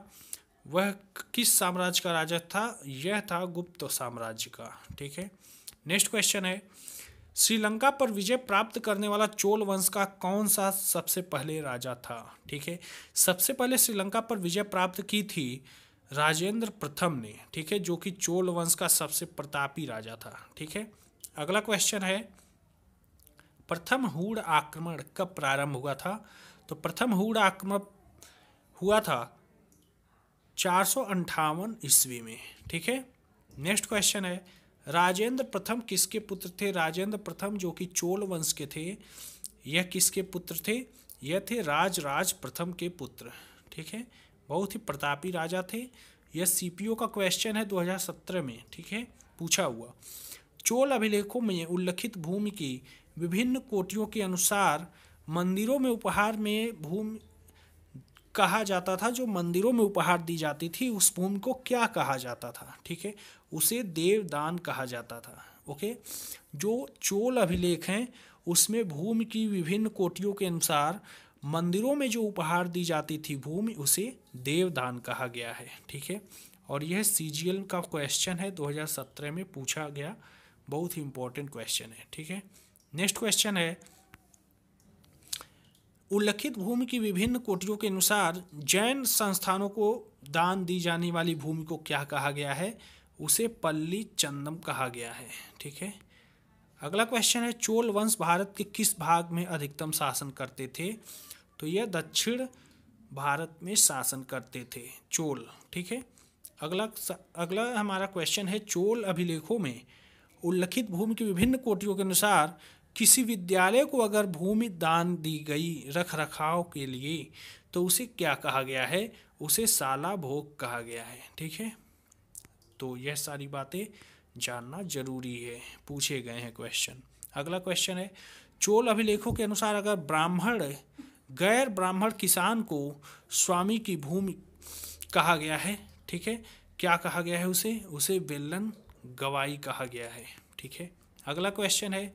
वह किस साम्राज्य का राजा था यह था गुप्त साम्राज्य का ठीक है नेक्स्ट क्वेश्चन है श्रीलंका पर विजय प्राप्त करने वाला चोल वंश का कौन सा सबसे पहले राजा था ठीक है सबसे पहले श्रीलंका पर विजय प्राप्त की थी राजेंद्र प्रथम ने ठीक है जो कि चोल वंश का सबसे प्रतापी राजा था ठीक है अगला क्वेश्चन है प्रथम हुड आक्रमण कब प्रारंभ हुआ था तो प्रथम हुड आक्रमण हुआ था चार सौ ईस्वी में ठीक है नेक्स्ट क्वेश्चन है राजेंद्र प्रथम किसके पुत्र थे राजेंद्र प्रथम जो कि चोल वंश के थे यह किसके पुत्र थे यह थे राजराज प्रथम के पुत्र ठीक है बहुत ही प्रतापी राजा थे यह सीपीओ का क्वेश्चन है 2017 में ठीक है पूछा हुआ चोल अभिलेखों में उल्लिखित भूमि की विभिन्न कोटियों के अनुसार मंदिरों में उपहार में भूमि कहा जाता था जो मंदिरों में उपहार दी जाती थी उस भूमि को क्या कहा जाता था ठीक है उसे देवदान कहा जाता था ओके जो चोल अभिलेख हैं उसमें भूमि की विभिन्न कोटियों के अनुसार मंदिरों में जो उपहार दी जाती थी भूमि उसे देवदान कहा गया है ठीक है और यह सीजीएल का क्वेश्चन है 2017 में पूछा गया बहुत ही इंपॉर्टेंट क्वेश्चन है ठीक है नेक्स्ट क्वेश्चन है उल्लिखित भूमि की विभिन्न कोटियों के अनुसार जैन संस्थानों को दान दी जाने वाली भूमि को क्या कहा गया है उसे पल्ली चंदम कहा गया है ठीक है अगला क्वेश्चन है चोल वंश भारत के किस भाग में अधिकतम शासन करते थे तो यह दक्षिण भारत में शासन करते थे चोल ठीक है अगला अगला हमारा क्वेश्चन है चोल अभिलेखों में उल्लिखित भूमि की विभिन्न कोटियों के अनुसार किसी विद्यालय को अगर भूमि दान दी गई रख रखाव के लिए तो उसे क्या कहा गया है उसे साला भोग कहा गया है ठीक है तो यह सारी बातें जानना जरूरी है पूछे गए हैं क्वेश्चन अगला क्वेश्चन है चोल अभिलेखों के अनुसार अगर ब्राह्मण गैर ब्राह्मण किसान को स्वामी की भूमि कहा गया है ठीक है क्या कहा गया है उसे उसे बेलन गवाई कहा गया है ठीक है अगला क्वेश्चन है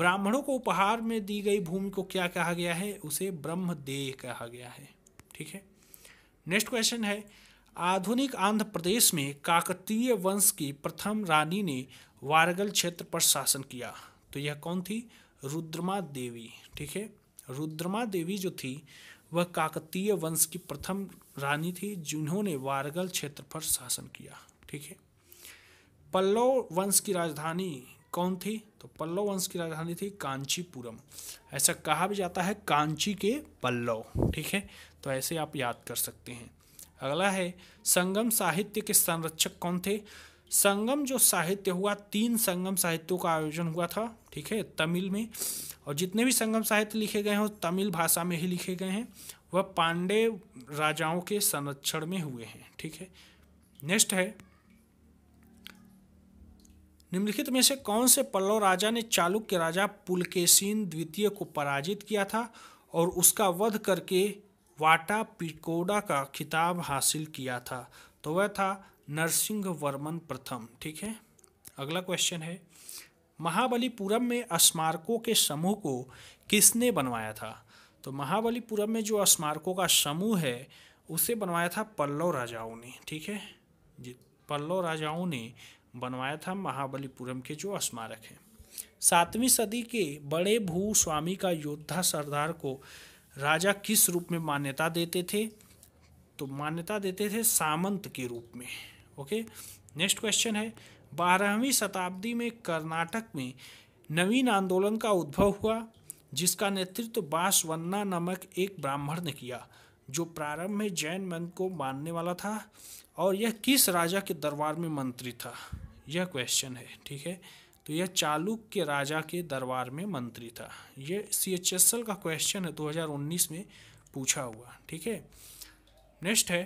ब्राह्मणों को उपहार में दी गई भूमि को क्या कहा गया है उसे ब्रह्मदेह कहा गया है ठीक है नेक्स्ट क्वेश्चन है आधुनिक आंध्र प्रदेश में काकतीय वंश की प्रथम रानी ने वारगल क्षेत्र पर शासन किया तो यह कौन थी रुद्रमा देवी ठीक है रुद्रमा देवी जो थी वह काकतीय वंश की प्रथम रानी थी जिन्होंने वारगल क्षेत्र पर शासन किया ठीक है पल्लव वंश की राजधानी कौन थी तो पल्लव वंश की राजधानी थी कांचीपुरम ऐसा कहा भी जाता है कांची के पल्लव ठीक है तो ऐसे आप याद कर सकते हैं अगला है संगम साहित्य के संरक्षक कौन थे संगम जो साहित्य हुआ तीन संगम साहित्यों का आयोजन हुआ था ठीक है तमिल में और जितने भी संगम साहित्य लिखे गए हैं वो तमिल भाषा में ही लिखे गए हैं वह पांडे राजाओं के संरक्षण में हुए हैं ठीक है नेक्स्ट है निम्नलिखित में से कौन से पल्लव राजा ने चालुक्य राजा पुलकेशीन द्वितीय को पराजित किया था और उसका वध करके वाटा पिकोडा का खिताब हासिल किया था तो वह था नरसिंह वर्मन प्रथम ठीक है अगला क्वेश्चन है महाबलीपुरम में स्मारकों के समूह को किसने बनवाया था तो महाबलीपुरम में जो स्मारकों का समूह है उसे बनवाया था पल्लव राजाओं ने ठीक है जी पल्लव राजाओं ने बनवाया था महाबलीपुरम के जो स्मारक हैं सातवीं सदी के बड़े भू स्वामी का योद्धा सरदार को राजा किस रूप में मान्यता देते थे तो मान्यता देते थे सामंत के रूप में ओके नेक्स्ट क्वेश्चन है बारहवीं शताब्दी में कर्नाटक में नवीन आंदोलन का उद्भव हुआ जिसका नेतृत्व तो बासवन्ना नामक एक ब्राह्मण ने किया जो प्रारंभ में जैन मन को मानने वाला था और यह किस राजा के दरबार में मंत्री था यह क्वेश्चन है ठीक है तो यह चालुक्य राजा के दरबार में मंत्री था यह सी एच एस एल का क्वेश्चन है 2019 में पूछा हुआ ठीक है नेक्स्ट है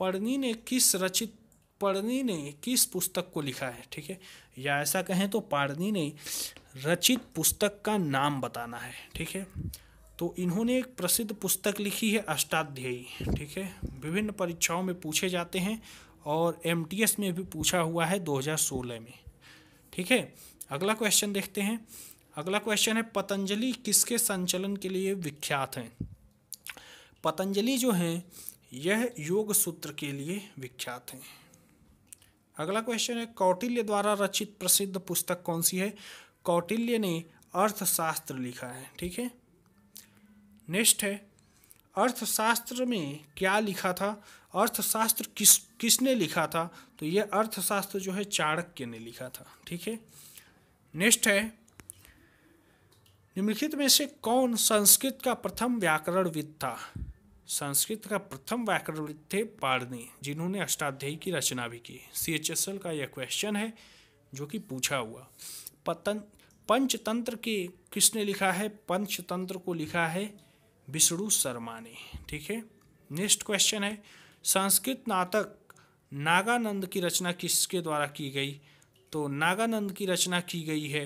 पढ़नी ने किस रचित पढ़नी ने किस पुस्तक को लिखा है ठीक है या ऐसा कहें तो पारनी ने रचित पुस्तक का नाम बताना है ठीक है तो इन्होंने एक प्रसिद्ध पुस्तक लिखी है अष्टाध्यायी ठीक है विभिन्न परीक्षाओं में पूछे जाते हैं और एमटीएस में भी पूछा हुआ है 2016 में ठीक है अगला क्वेश्चन देखते हैं अगला क्वेश्चन है पतंजलि किसके संचलन के लिए विख्यात हैं पतंजलि जो हैं यह योग सूत्र के लिए विख्यात हैं अगला क्वेश्चन है कौटिल्य द्वारा रचित प्रसिद्ध पुस्तक कौन सी है कौटिल्य ने अर्थशास्त्र लिखा है ठीक है नेक्स्ट है अर्थशास्त्र में क्या लिखा था अर्थशास्त्र किस किसने लिखा था तो यह अर्थशास्त्र जो है चाणक्य ने लिखा था ठीक है नेक्स्ट है निम्नलिखित में से कौन संस्कृत का प्रथम व्याकरणविद था संस्कृत का प्रथम व्याकरणविद थे पारनी जिन्होंने अष्टाध्यायी की रचना भी की सी एच एस एल का यह क्वेश्चन है जो कि पूछा हुआ पतन पंचतंत्र के किसने लिखा है पंचतंत्र को लिखा है विष्णु शर्मा ने ठीक है नेक्स्ट क्वेश्चन है संस्कृत नाटक नागानंद की रचना किसके द्वारा की गई तो नागानंद की रचना की गई है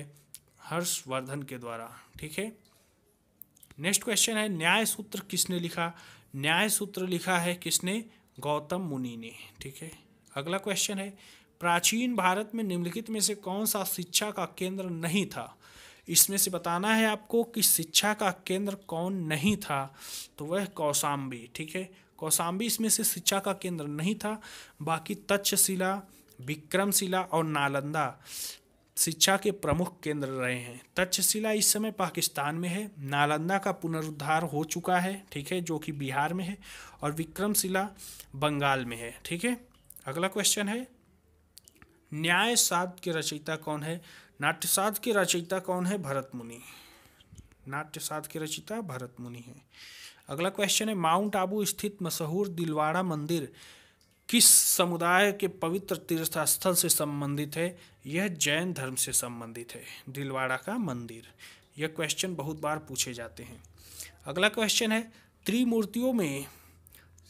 हर्षवर्धन के द्वारा ठीक है नेक्स्ट क्वेश्चन है न्याय सूत्र किसने लिखा न्याय सूत्र लिखा है किसने गौतम मुनि ने ठीक है अगला क्वेश्चन है प्राचीन भारत में निम्नलिखित में से कौन सा शिक्षा का केंद्र नहीं था इसमें से बताना है आपको कि शिक्षा का केंद्र कौन नहीं था तो वह कौशाम्बी ठीक है कौशाम्बी इसमें से शिक्षा का केंद्र नहीं था बाकी तक्षशिला विक्रमशिला और नालंदा शिक्षा के प्रमुख केंद्र रहे हैं तक्षशिला इस समय पाकिस्तान में है नालंदा का पुनरुद्धार हो चुका है ठीक है जो कि बिहार में है और विक्रमशिला बंगाल में है ठीक है अगला क्वेश्चन है न्याय साध के रचयिता कौन है नाट्यसाध के रचयिता कौन है भरत मुनि नाट्यसाध के रचयिता भरत मुनि है अगला क्वेश्चन है माउंट आबू स्थित मशहूर दिलवाड़ा मंदिर किस समुदाय के पवित्र तीर्थस्थल से संबंधित है यह जैन धर्म से संबंधित है दिलवाड़ा का मंदिर यह क्वेश्चन बहुत बार पूछे जाते हैं अगला क्वेश्चन है त्रिमूर्तियों में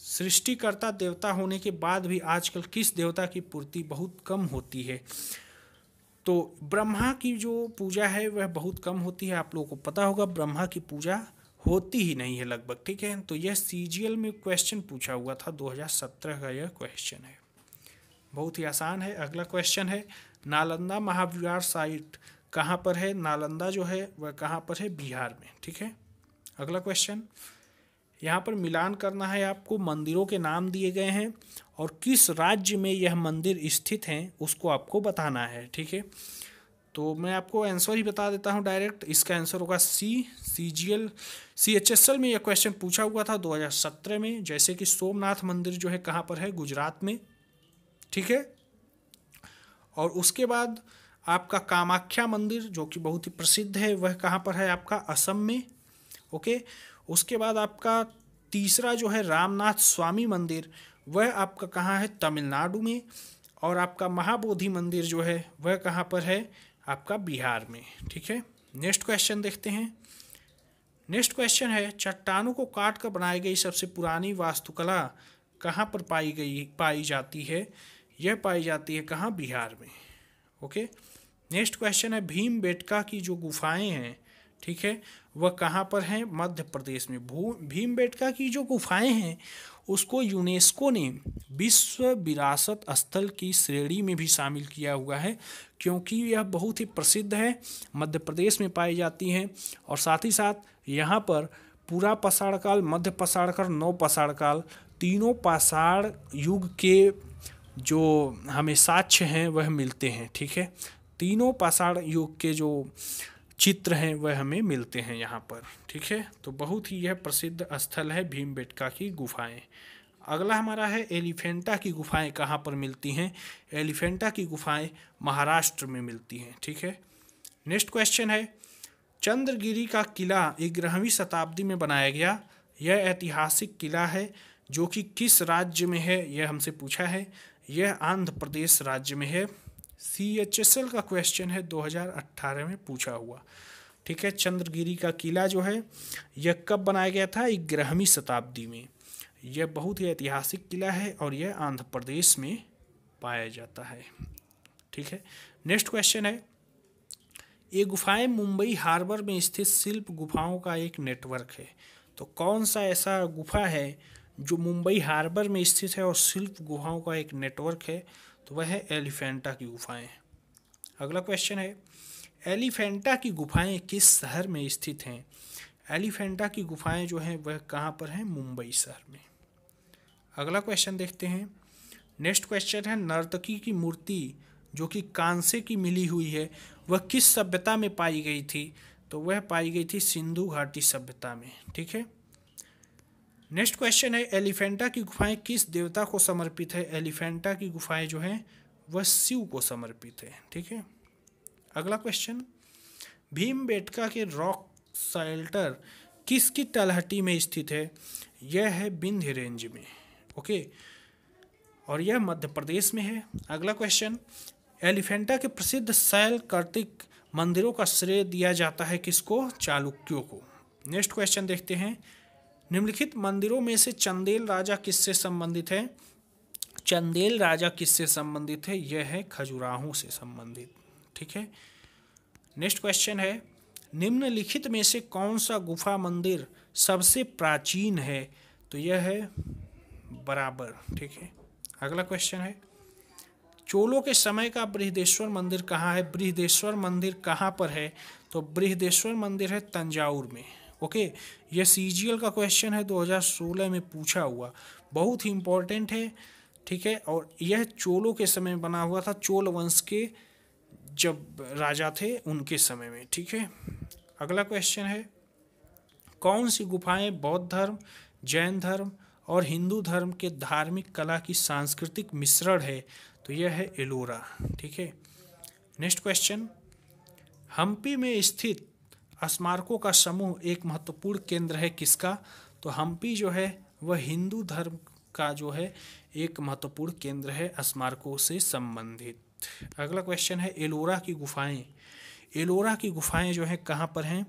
सृष्टिकर्ता देवता होने के बाद भी आजकल किस देवता की पूर्ति बहुत कम होती है तो ब्रह्मा की जो पूजा है वह बहुत कम होती है आप लोगों को पता होगा ब्रह्मा की पूजा होती ही नहीं है लगभग ठीक है तो यह सी में क्वेश्चन पूछा हुआ था 2017 का यह क्वेश्चन है बहुत ही आसान है अगला क्वेश्चन है नालंदा महाविहार साइट कहाँ पर है नालंदा जो है वह कहाँ पर है बिहार में ठीक है अगला क्वेश्चन यहाँ पर मिलान करना है आपको मंदिरों के नाम दिए गए हैं और किस राज्य में यह मंदिर स्थित हैं उसको आपको बताना है ठीक है तो मैं आपको आंसर ही बता देता हूँ डायरेक्ट इसका आंसर होगा C C G L C H S L में यह क्वेश्चन पूछा हुआ था 2017 में जैसे कि सोमनाथ मंदिर जो है कहाँ पर है गुजरात में ठीक है और उसके बाद आपका कामाख्या मंदिर जो कि बहुत ही प्रसिद्ध है वह कहाँ पर है आपका असम में ओके उसके बाद आपका तीसरा जो है रामनाथ स्वामी मंदिर वह आपका कहाँ है तमिलनाडु में और आपका महाबोधि मंदिर जो है वह कहाँ पर है आपका बिहार में ठीक है नेक्स्ट क्वेश्चन देखते हैं नेक्स्ट क्वेश्चन है चट्टानों को काट कर बनाई गई सबसे पुरानी वास्तुकला कहाँ पर पाई गई पाई जाती है यह पाई जाती है कहाँ बिहार में ओके नेक्स्ट क्वेश्चन है भीम बेटका की जो गुफाएं हैं ठीक है वह कहाँ पर हैं मध्य प्रदेश में भू भीम बेटका की जो गुफाएं हैं उसको यूनेस्को ने विश्व विरासत स्थल की श्रेणी में भी शामिल किया हुआ है क्योंकि यह बहुत ही प्रसिद्ध है मध्य प्रदेश में पाई जाती हैं और साथ ही साथ यहाँ पर पूरा पषाण काल मध्य पषाण काल नौ पषाण काल तीनों पाषाण युग के जो हमें साक्ष्य हैं वह मिलते हैं ठीक है तीनों पाषाण युग के जो चित्र हैं वह हमें मिलते हैं यहाँ पर ठीक है तो बहुत ही यह प्रसिद्ध स्थल है भीम की गुफाएं अगला हमारा है एलिफेंटा की गुफाएं कहाँ पर मिलती हैं एलिफेंटा की गुफाएं महाराष्ट्र में मिलती हैं ठीक है नेक्स्ट क्वेश्चन है चंद्रगिरी का किला ग्यारहवीं शताब्दी में बनाया गया यह ऐतिहासिक किला है जो कि किस राज्य में है यह हमसे पूछा है यह आंध्र प्रदेश राज्य में है सी एच एस एल का क्वेश्चन है 2018 में पूछा हुआ ठीक है चंद्रगिरी का किला जो है यह कब बनाया गया था ग्रहवीं शताब्दी में यह बहुत ही ऐतिहासिक किला है और यह आंध्र प्रदेश में पाया जाता है ठीक है नेक्स्ट क्वेश्चन है ये गुफाएं मुंबई हार्बर में स्थित शिल्प गुफाओं का एक नेटवर्क है तो कौन सा ऐसा गुफा है जो मुंबई हार्बर में स्थित है और शिल्प गुफाओं का एक नेटवर्क है तो वह है एलिफेंटा की गुफाएं अगला क्वेश्चन है एलिफेंटा की गुफाएं किस शहर में स्थित हैं एलिफेंटा की गुफाएं जो हैं वह कहाँ पर हैं मुंबई शहर में अगला क्वेश्चन देखते हैं नेक्स्ट क्वेश्चन है नर्तकी की मूर्ति जो कि कांसे की मिली हुई है वह किस सभ्यता में पाई गई थी तो वह पाई गई थी सिंधु घाटी सभ्यता में ठीक है नेक्स्ट क्वेश्चन है एलिफेंटा की गुफाएं किस देवता को समर्पित है एलिफेंटा की गुफाएं जो हैं वह शिव को समर्पित है ठीक है अगला क्वेश्चन भीम बेटका के रॉक साइल्टर किसकी तलहटी में स्थित है यह है बिंध्य रेंज में ओके और यह मध्य प्रदेश में है अगला क्वेश्चन एलिफेंटा के प्रसिद्ध शैल कार्तिक मंदिरों का श्रेय दिया जाता है किसको चालुक्यों को नेक्स्ट क्वेश्चन देखते हैं निम्नलिखित मंदिरों में से चंदेल राजा किससे संबंधित है चंदेल राजा किससे संबंधित है यह है खजुराहों से संबंधित ठीक है नेक्स्ट क्वेश्चन है निम्नलिखित में से कौन सा गुफा मंदिर सबसे प्राचीन है तो यह है बराबर ठीक है अगला क्वेश्चन है चोलों के समय का बृहदेश्वर मंदिर कहाँ है बृहदेश्वर मंदिर कहाँ पर है तो बृहदेश्वर मंदिर है तंजाउर में ओके ये सी का क्वेश्चन है 2016 में पूछा हुआ बहुत ही इम्पोर्टेंट है ठीक है और यह चोलों के समय में बना हुआ था चोल वंश के जब राजा थे उनके समय में ठीक है अगला क्वेश्चन है कौन सी गुफाएं बौद्ध धर्म जैन धर्म और हिंदू धर्म के धार्मिक कला की सांस्कृतिक मिश्रण है तो यह है एलोरा ठीक है नेक्स्ट क्वेश्चन हम्पी में स्थित स्मारकों का समूह एक महत्वपूर्ण केंद्र है किसका तो हम्पी जो है वह हिंदू धर्म का जो है एक महत्वपूर्ण केंद्र है स्मारकों से संबंधित अगला क्वेश्चन है एलोरा की गुफाएं एलोरा की गुफाएं जो हैं कहाँ पर हैं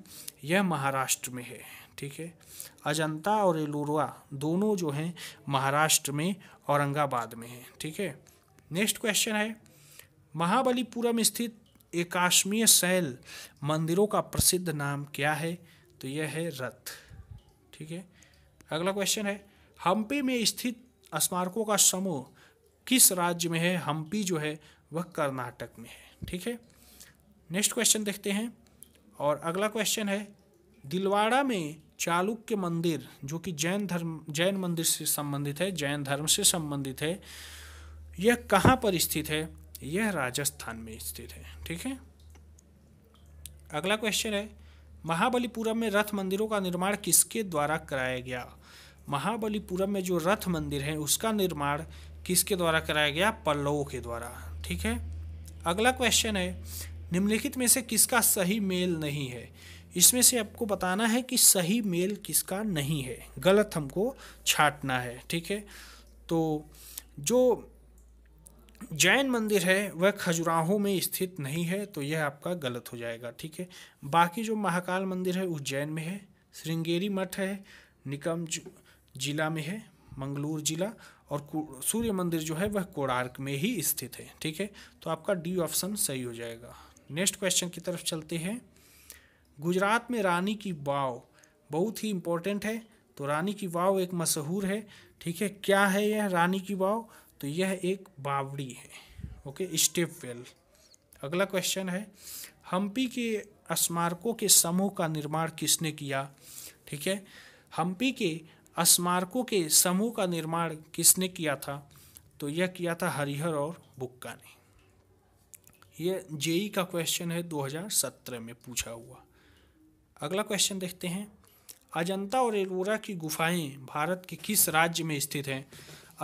यह महाराष्ट्र में है ठीक है अजंता और एलोरा दोनों जो हैं महाराष्ट्र में औरंगाबाद में हैं ठीक है नेक्स्ट क्वेश्चन है महाबलीपुरम स्थित एकाश्मीय शैल मंदिरों का प्रसिद्ध नाम क्या है तो यह है रथ ठीक है अगला क्वेश्चन है हम्पी में स्थित स्मारकों का समूह किस राज्य में है हम्पी जो है वह कर्नाटक में है ठीक है नेक्स्ट क्वेश्चन देखते हैं और अगला क्वेश्चन है दिलवाड़ा में चालुक्य मंदिर जो कि जैन धर्म जैन मंदिर से संबंधित है जैन धर्म से संबंधित है यह कहाँ पर स्थित है यह राजस्थान में स्थित है ठीक है अगला क्वेश्चन है महाबलीपुरम में रथ मंदिरों का निर्माण किसके द्वारा कराया गया महाबलीपुरम में जो रथ मंदिर है उसका निर्माण किसके द्वारा कराया गया पल्लवों के द्वारा ठीक है अगला क्वेश्चन है निम्नलिखित में से किसका सही मेल नहीं है इसमें से आपको बताना है कि सही मेल किसका नहीं है गलत हमको छाटना है ठीक है तो जो जैन मंदिर है वह खजुराहो में स्थित नहीं है तो यह आपका गलत हो जाएगा ठीक है बाकी जो महाकाल मंदिर है उज्जैन में है श्रृंगेरी मठ है निकम जिला में है मंगलूर जिला और सूर्य मंदिर जो है वह कोणार्क में ही स्थित है ठीक है तो आपका डी ऑप्शन सही हो जाएगा नेक्स्ट क्वेश्चन की तरफ चलते हैं गुजरात में रानी की वाव बहुत ही इम्पोर्टेंट है तो रानी की वाव एक मशहूर है ठीक है क्या है यह रानी की वाव तो यह एक बावड़ी है ओके स्टेप वेल अगला क्वेश्चन है हम्पी के स्मारकों के समूह का निर्माण किसने किया ठीक है हम्पी के स्मारकों के समूह का निर्माण किसने किया था तो यह किया था हरिहर और बुक्का ने यह जेई का क्वेश्चन है 2017 में पूछा हुआ अगला क्वेश्चन देखते हैं अजंता और एलोरा की गुफाएं भारत के किस राज्य में स्थित हैं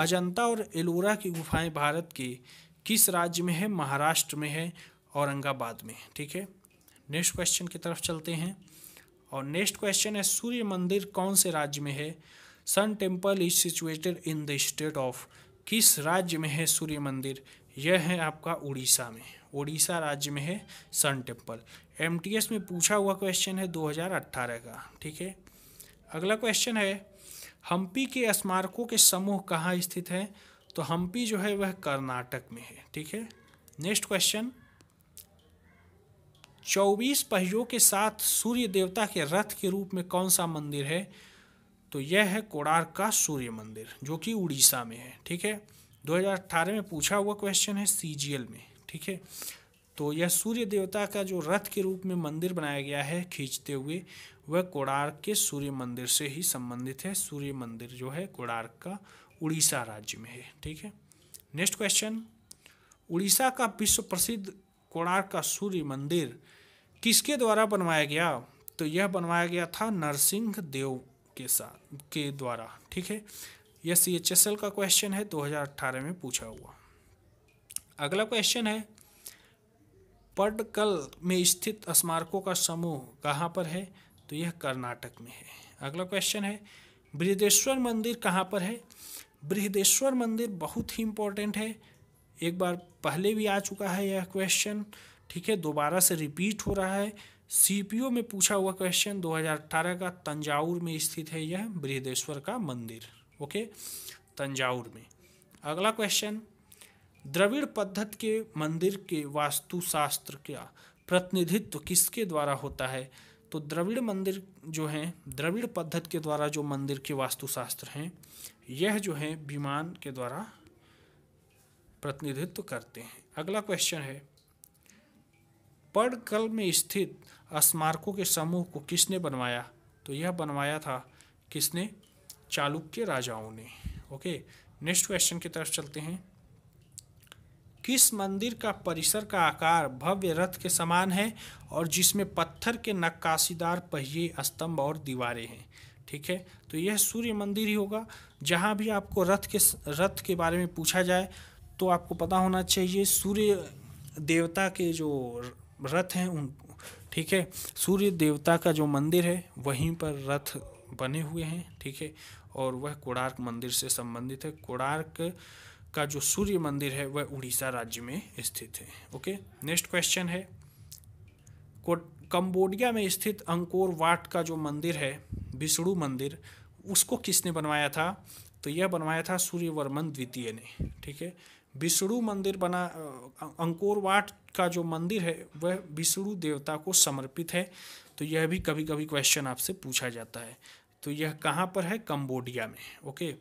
अजंता और एलोरा की गुफाएं भारत के किस राज्य में है महाराष्ट्र में है औरंगाबाद में ठीक है नेक्स्ट क्वेश्चन की तरफ चलते हैं और नेक्स्ट क्वेश्चन है सूर्य मंदिर कौन से राज्य में है sun temple is situated in the state of किस राज्य में है सूर्य मंदिर यह है आपका उड़ीसा में उड़ीसा राज्य में है सन टेम्पल एमटीएस में पूछा हुआ क्वेश्चन है 2018 का ठीक है अगला क्वेश्चन है हम्पी के स्मारकों के समूह कहाँ स्थित है तो हम्पी जो है वह कर्नाटक में है ठीक है नेक्स्ट क्वेश्चन चौबीस पहियों के साथ सूर्य देवता के रथ के रूप में कौन सा मंदिर है तो यह है कोडार का सूर्य मंदिर जो कि उड़ीसा में है ठीक है 2018 में पूछा हुआ क्वेश्चन है सीजीएल में ठीक है तो यह सूर्य देवता का जो रथ के रूप में मंदिर बनाया गया है खींचते हुए वह कोणार्क के सूर्य मंदिर से ही संबंधित है सूर्य मंदिर जो है कोणार्क का उड़ीसा राज्य में है ठीक है नेक्स्ट क्वेश्चन उड़ीसा का विश्व प्रसिद्ध कोणार्क का सूर्य मंदिर किसके द्वारा बनवाया गया तो यह बनवाया गया था नरसिंह देव के साथ के द्वारा ठीक है यह सी एच एस एल का क्वेश्चन है 2018 में पूछा हुआ अगला क्वेश्चन है पडकल में स्थित स्मारकों का समूह कहाँ पर है तो यह कर्नाटक में है अगला क्वेश्चन है बृहदेश्वर मंदिर कहाँ पर है बृहदेश्वर मंदिर बहुत ही इम्पोर्टेंट है एक बार पहले भी आ चुका है यह क्वेश्चन ठीक है दोबारा से रिपीट हो रहा है सीपीओ में पूछा हुआ क्वेश्चन 2018 का तंजावुर में स्थित है यह बृहदेश्वर का मंदिर ओके तंजावुर में अगला क्वेश्चन द्रविड़ पद्धत के मंदिर के वास्तुशास्त्र का प्रतिनिधित्व किसके द्वारा होता है तो द्रविड़ मंदिर जो हैं द्रविड़ पद्धति के द्वारा जो मंदिर के वास्तुशास्त्र हैं यह जो है विमान के द्वारा प्रतिनिधित्व करते हैं अगला क्वेश्चन है पड़कल में स्थित स्मारकों के समूह को किसने बनवाया तो यह बनवाया था किसने चालुक्य राजाओं ने ओके नेक्स्ट क्वेश्चन की तरफ चलते हैं किस मंदिर का परिसर का आकार भव्य रथ के समान है और जिसमें पत्थर के नक्काशीदार पहिए स्तंभ और दीवारें हैं ठीक है तो यह सूर्य मंदिर ही होगा जहाँ भी आपको रथ के रथ के बारे में पूछा जाए तो आपको पता होना चाहिए सूर्य देवता के जो रथ हैं उन ठीक है सूर्य देवता का जो मंदिर है वहीं पर रथ बने हुए हैं ठीक है और वह कोणार्क मंदिर से संबंधित है कोणार्क का जो सूर्य मंदिर है वह उड़ीसा राज्य में स्थित है ओके नेक्स्ट क्वेश्चन है कंबोडिया में स्थित अंकोर वाट का जो मंदिर है विष्णु मंदिर उसको किसने बनवाया था तो यह बनवाया था सूर्यवर्मन द्वितीय ने ठीक है विष्णु मंदिर बना अंकोर वाट का जो मंदिर है वह विष्णु देवता को समर्पित है तो यह भी कभी कभी क्वेश्चन आपसे पूछा जाता है तो यह कहाँ पर है कंबोडिया में ओके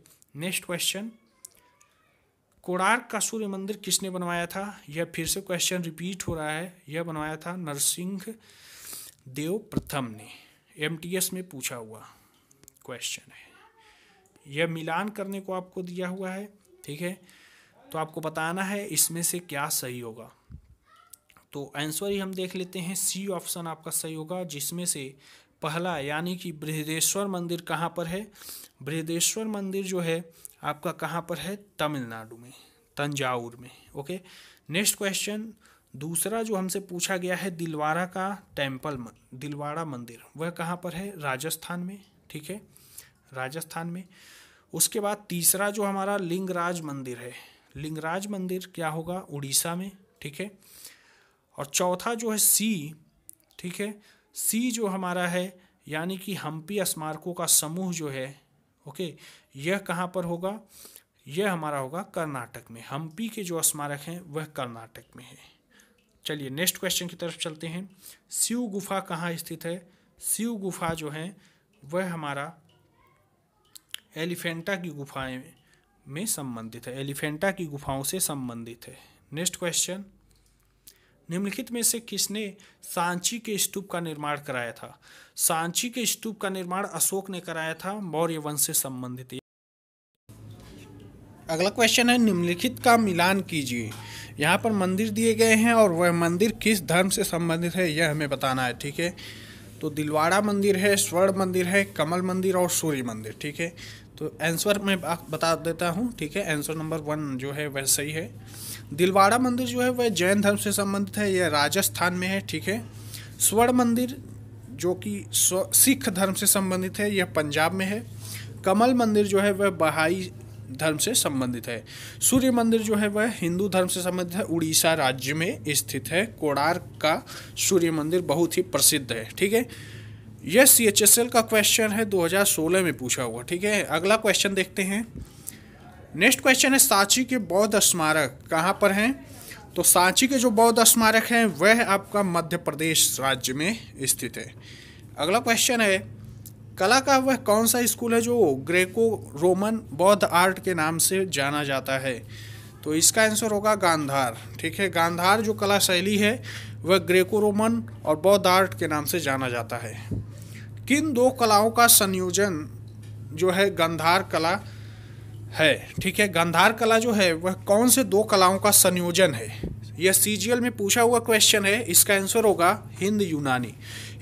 नेक्स्ट क्वेश्चन कोणार्क का सूर्य मंदिर किसने बनवाया था यह फिर से क्वेश्चन रिपीट हो रहा है यह बनवाया था नरसिंह देव प्रथम ने एम में पूछा हुआ क्वेश्चन है यह मिलान करने को आपको दिया हुआ है ठीक है तो आपको बताना है इसमें से क्या सही होगा तो आंसर ही हम देख लेते हैं सी ऑप्शन आपका सही होगा जिसमें से पहला यानी कि बृहदेश्वर मंदिर कहाँ पर है बृहदेश्वर मंदिर जो है आपका कहाँ पर है तमिलनाडु में तंजावुर में ओके नेक्स्ट क्वेश्चन दूसरा जो हमसे पूछा गया है दिलवाड़ा का टेम्पल मन, दिलवाड़ा मंदिर वह कहाँ पर है राजस्थान में ठीक है राजस्थान में उसके बाद तीसरा जो हमारा लिंगराज मंदिर है लिंगराज मंदिर क्या होगा उड़ीसा में ठीक है और चौथा जो है सी ठीक है सी जो हमारा है यानी कि हम्पी स्मारकों का समूह जो है ओके यह कहाँ पर होगा यह हमारा होगा कर्नाटक में हम्पी के जो स्मारक हैं वह कर्नाटक में है चलिए नेक्स्ट क्वेश्चन की तरफ चलते हैं शिव गुफा कहाँ स्थित है शिव गुफा जो है वह हमारा एलिफेंटा की गुफाएं में संबंधित है एलिफेंटा की गुफाओं से संबंधित है नेक्स्ट क्वेश्चन निम्नलिखित में से किसने सांची के स्तूप का निर्माण कराया था सांची के स्तूप का निर्माण अशोक ने कराया था मौर्य वंश से संबंधित अगला क्वेश्चन है निम्नलिखित का मिलान कीजिए यहाँ पर मंदिर दिए गए हैं और वह मंदिर किस धर्म से संबंधित है यह हमें बताना है ठीक है तो दिलवाड़ा मंदिर है स्वर्ण मंदिर है कमल मंदिर और सूर्य मंदिर ठीक है तो आंसर मैं बता देता हूँ ठीक है आंसर नंबर वन जो है वह सही है दिलवाड़ा मंदिर जो है वह जैन धर्म से संबंधित है यह राजस्थान में है ठीक है स्वर्ण मंदिर जो कि सिख धर्म से संबंधित है यह पंजाब में है कमल मंदिर जो है वह बहाई धर्म से संबंधित है सूर्य मंदिर जो है वह हिंदू धर्म से संबंधित है उड़ीसा राज्य में स्थित है कोणार्क का सूर्य मंदिर बहुत ही प्रसिद्ध है ठीक है ये सी एच एस एल का क्वेश्चन है 2016 में पूछा हुआ ठीक है अगला क्वेश्चन देखते हैं नेक्स्ट क्वेश्चन है सांची के बौद्ध स्मारक कहाँ पर हैं तो सांची के जो बौद्ध स्मारक हैं वह आपका मध्य प्रदेश राज्य में स्थित है अगला क्वेश्चन है कला का वह कौन सा स्कूल है जो ग्रेको रोमन बौद्ध आर्ट के नाम से जाना जाता है तो इसका आंसर होगा गांधार ठीक है गांधार जो कला शैली है वह ग्रेको रोमन और बौद्ध आर्ट के नाम से जाना जाता है किन दो कलाओं का संयोजन जो है गंधार कला है ठीक है गंधार कला जो है वह कौन से दो कलाओं का संयोजन है यह सी में पूछा हुआ क्वेश्चन है इसका आंसर होगा हिंद यूनानी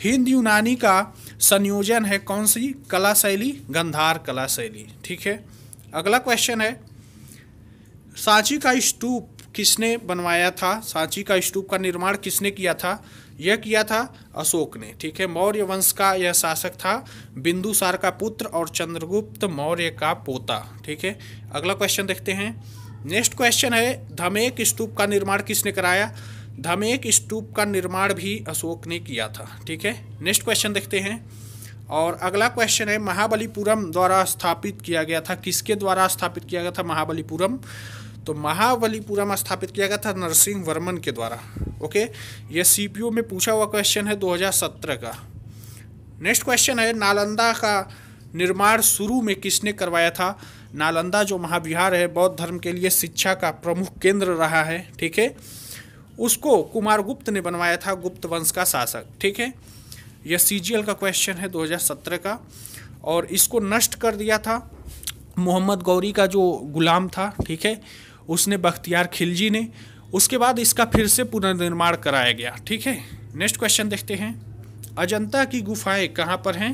हिंद यूनानी का संयोजन है कौन सी कला शैली गंधार कला शैली ठीक है अगला क्वेश्चन है सांची का स्तूप किसने बनवाया था सांची का स्तूप का निर्माण किसने किया था यह किया था अशोक ने ठीक है मौर्य वंश का यह शासक था बिंदुसार का पुत्र और चंद्रगुप्त मौर्य का पोता ठीक है अगला क्वेश्चन देखते हैं नेक्स्ट क्वेश्चन है धमेक स्तूप का निर्माण किसने कराया धमेक स्तूप का निर्माण भी अशोक ने किया था ठीक है नेक्स्ट क्वेश्चन देखते हैं और अगला क्वेश्चन है महाबलीपुरम द्वारा स्थापित किया गया था किसके द्वारा स्थापित किया गया था महाबलीपुरम तो महाबलीपुरा में स्थापित किया गया था नरसिंह वर्मन के द्वारा ओके ये सीपीओ में पूछा हुआ क्वेश्चन है 2017 का नेक्स्ट क्वेश्चन है नालंदा का निर्माण शुरू में किसने करवाया था नालंदा जो महाविहार है बौद्ध धर्म के लिए शिक्षा का प्रमुख केंद्र रहा है ठीक है उसको कुमार गुप्त ने बनवाया था गुप्त वंश का शासक ठीक है यह सी का क्वेश्चन है 2017 का और इसको नष्ट कर दिया था मोहम्मद गौरी का जो गुलाम था ठीक है उसने बख्तियार खिलजी ने उसके बाद इसका फिर से पुनर्निर्माण कराया गया ठीक है नेक्स्ट क्वेश्चन देखते हैं अजंता की गुफाएं कहाँ पर हैं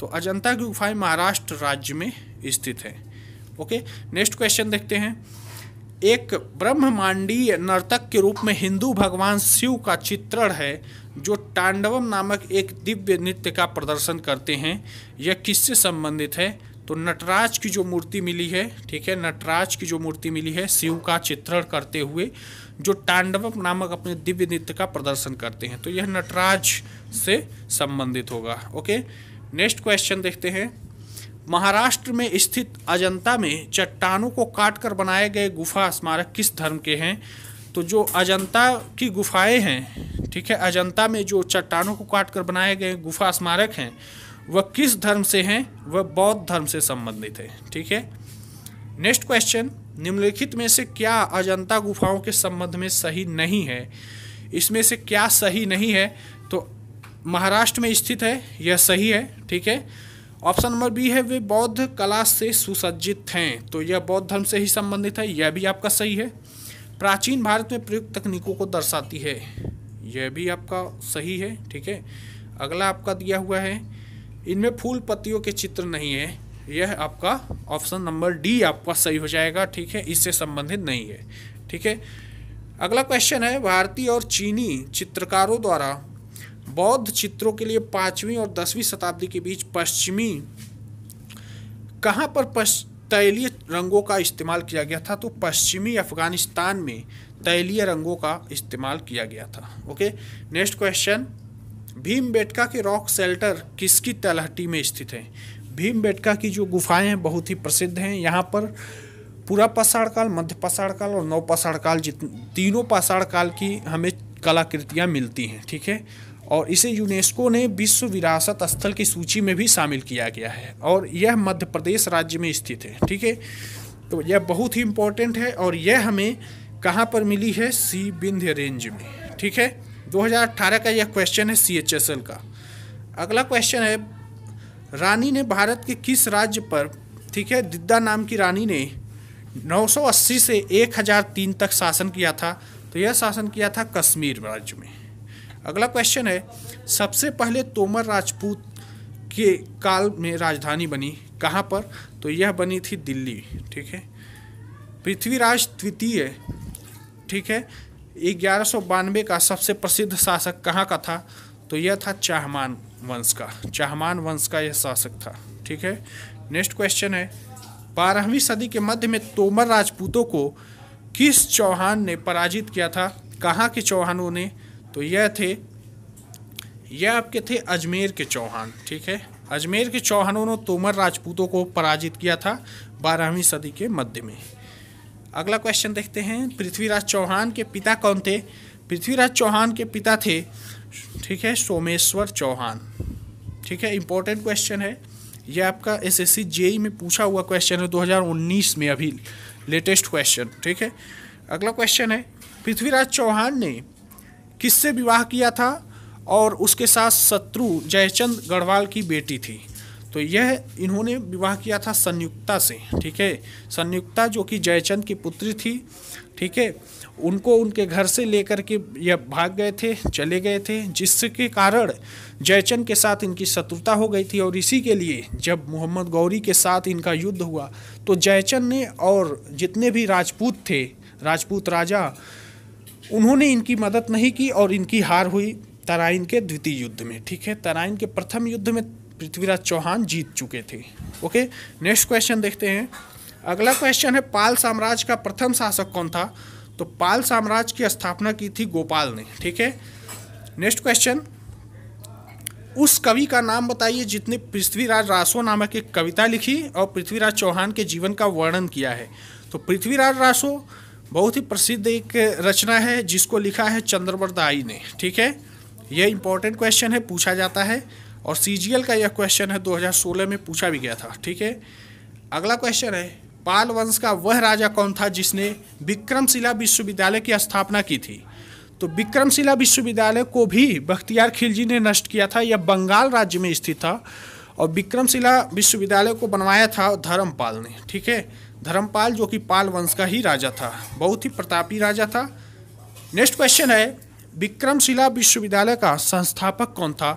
तो अजंता की गुफाएं महाराष्ट्र राज्य में स्थित हैं ओके नेक्स्ट क्वेश्चन देखते हैं एक ब्रह्ममांडीय नर्तक के रूप में हिंदू भगवान शिव का चित्रण है जो तांडवम नामक एक दिव्य नृत्य का प्रदर्शन करते हैं यह किससे संबंधित है तो नटराज की जो मूर्ति मिली है ठीक है नटराज की जो मूर्ति मिली है शिव का चित्रण करते हुए जो तांडव नामक अपने दिव्य नृत्य का प्रदर्शन करते हैं तो यह नटराज से संबंधित होगा ओके नेक्स्ट क्वेश्चन देखते हैं महाराष्ट्र में स्थित अजंता में चट्टानों को काटकर बनाए गए गुफा स्मारक किस धर्म के हैं तो जो अजंता की गुफाएं हैं ठीक है अजंता में जो चट्टानों को काट कर बनाए गए गुफा स्मारक हैं वह किस धर्म से हैं वह बौद्ध धर्म से संबंधित है ठीक है नेक्स्ट क्वेश्चन निम्नलिखित में से क्या अजंता गुफाओं के संबंध में सही नहीं है इसमें से क्या सही नहीं है तो महाराष्ट्र में स्थित है यह सही है ठीक है ऑप्शन नंबर बी है वे बौद्ध कला से सुसज्जित हैं तो यह बौद्ध धर्म से ही संबंधित है यह भी आपका सही है प्राचीन भारत में प्रयुक्त तकनीकों को दर्शाती है यह भी आपका सही है ठीक है अगला आपका दिया हुआ है इनमें फूल पत्तियों के चित्र नहीं है यह आपका ऑप्शन नंबर डी आपका सही हो जाएगा ठीक है इससे संबंधित नहीं है ठीक है अगला क्वेश्चन है भारतीय और चीनी चित्रकारों द्वारा बौद्ध चित्रों के लिए पाँचवीं और दसवीं शताब्दी के बीच पश्चिमी कहाँ पर पश्च तैलीय रंगों का इस्तेमाल किया गया था तो पश्चिमी अफगानिस्तान में तैलीय रंगों का इस्तेमाल किया गया था okay next question Bhimbetka के रॉक सेल्टर किसकी तलहटी में स्थित है भीम बेटका की जो गुफाएं हैं बहुत ही प्रसिद्ध हैं यहाँ पर पूरा पाषाण काल मध्य पाषाण काल और नव पाषाण काल जित तीनों पाषाण काल की हमें कलाकृतियाँ मिलती हैं ठीक है और इसे यूनेस्को ने विश्व विरासत स्थल की सूची में भी शामिल किया गया है और यह मध्य प्रदेश राज्य में स्थित है ठीक है तो यह बहुत ही इम्पोर्टेंट है और यह हमें कहाँ पर मिली है सी विंध्य रेंज में ठीक है 2018 का यह क्वेश्चन है सी का अगला क्वेश्चन है रानी ने भारत के किस राज्य पर ठीक है दिद्दा नाम की रानी ने 980 से 1003 तक शासन किया था तो यह शासन किया था कश्मीर राज्य में अगला क्वेश्चन है सबसे पहले तोमर राजपूत के काल में राजधानी बनी कहाँ पर तो यह बनी थी दिल्ली ठीक है पृथ्वीराज द्वितीय ठीक है ग्यारह बानवे का सबसे प्रसिद्ध शासक कहाँ का था तो यह था चाहमान वंश का चाहमान वंश का यह शासक था ठीक है नेक्स्ट क्वेश्चन है बारहवीं सदी के मध्य में तोमर राजपूतों को किस चौहान ने पराजित किया था कहाँ के चौहानों ने तो यह थे यह आपके थे अजमेर के चौहान ठीक है अजमेर के चौहानों ने तोमर राजपूतों को पराजित किया था बारहवीं सदी के मध्य में अगला क्वेश्चन देखते हैं पृथ्वीराज चौहान के पिता कौन थे पृथ्वीराज चौहान के पिता थे ठीक है सोमेश्वर चौहान ठीक है इंपॉर्टेंट क्वेश्चन है ये आपका एस एस e में पूछा हुआ क्वेश्चन है 2019 में अभी लेटेस्ट क्वेश्चन ठीक है अगला क्वेश्चन है पृथ्वीराज चौहान ने किससे विवाह किया था और उसके साथ शत्रु जयचंद गढ़वाल की बेटी थी तो यह इन्होंने विवाह किया था संयुक्ता से ठीक है संयुक्ता जो कि जयचंद की पुत्री थी ठीक है उनको उनके घर से लेकर के यह भाग गए थे चले गए थे जिसके कारण जयचंद के साथ इनकी शत्रुता हो गई थी और इसी के लिए जब मोहम्मद गौरी के साथ इनका युद्ध हुआ तो जयचंद ने और जितने भी राजपूत थे राजपूत राजा उन्होंने इनकी मदद नहीं की और इनकी हार हुई तराइन के द्वितीय युद्ध में ठीक है तराइन के प्रथम युद्ध में पृथ्वीराज चौहान जीत चुके थे ओके नेक्स्ट क्वेश्चन देखते हैं अगला क्वेश्चन है पाल साम्राज्य का प्रथम शासक कौन था तो पाल साम्राज्य की स्थापना की थी गोपाल ने ठीक है नेक्स्ट क्वेश्चन उस कवि का नाम बताइए जितने पृथ्वीराज रासो नामक एक कविता लिखी और पृथ्वीराज चौहान के जीवन का वर्णन किया है तो पृथ्वीराज रासो बहुत ही प्रसिद्ध एक रचना है जिसको लिखा है चंद्रवरदाई ने ठीक है यह इंपॉर्टेंट क्वेश्चन है पूछा जाता है और सी का यह क्वेश्चन है 2016 में पूछा भी गया था ठीक है अगला क्वेश्चन है पाल वंश का वह राजा कौन था जिसने विक्रमशिला विश्वविद्यालय की स्थापना की थी तो विक्रमशिला विश्वविद्यालय को भी बख्तियार खिलजी ने नष्ट किया था यह बंगाल राज्य में स्थित था और विक्रमशिला विश्वविद्यालय को बनवाया था धर्मपाल ने ठीक है धर्मपाल जो कि पाल वंश का ही राजा था बहुत ही प्रतापी राजा था नेक्स्ट क्वेश्चन है विक्रमशिला विश्वविद्यालय का संस्थापक कौन था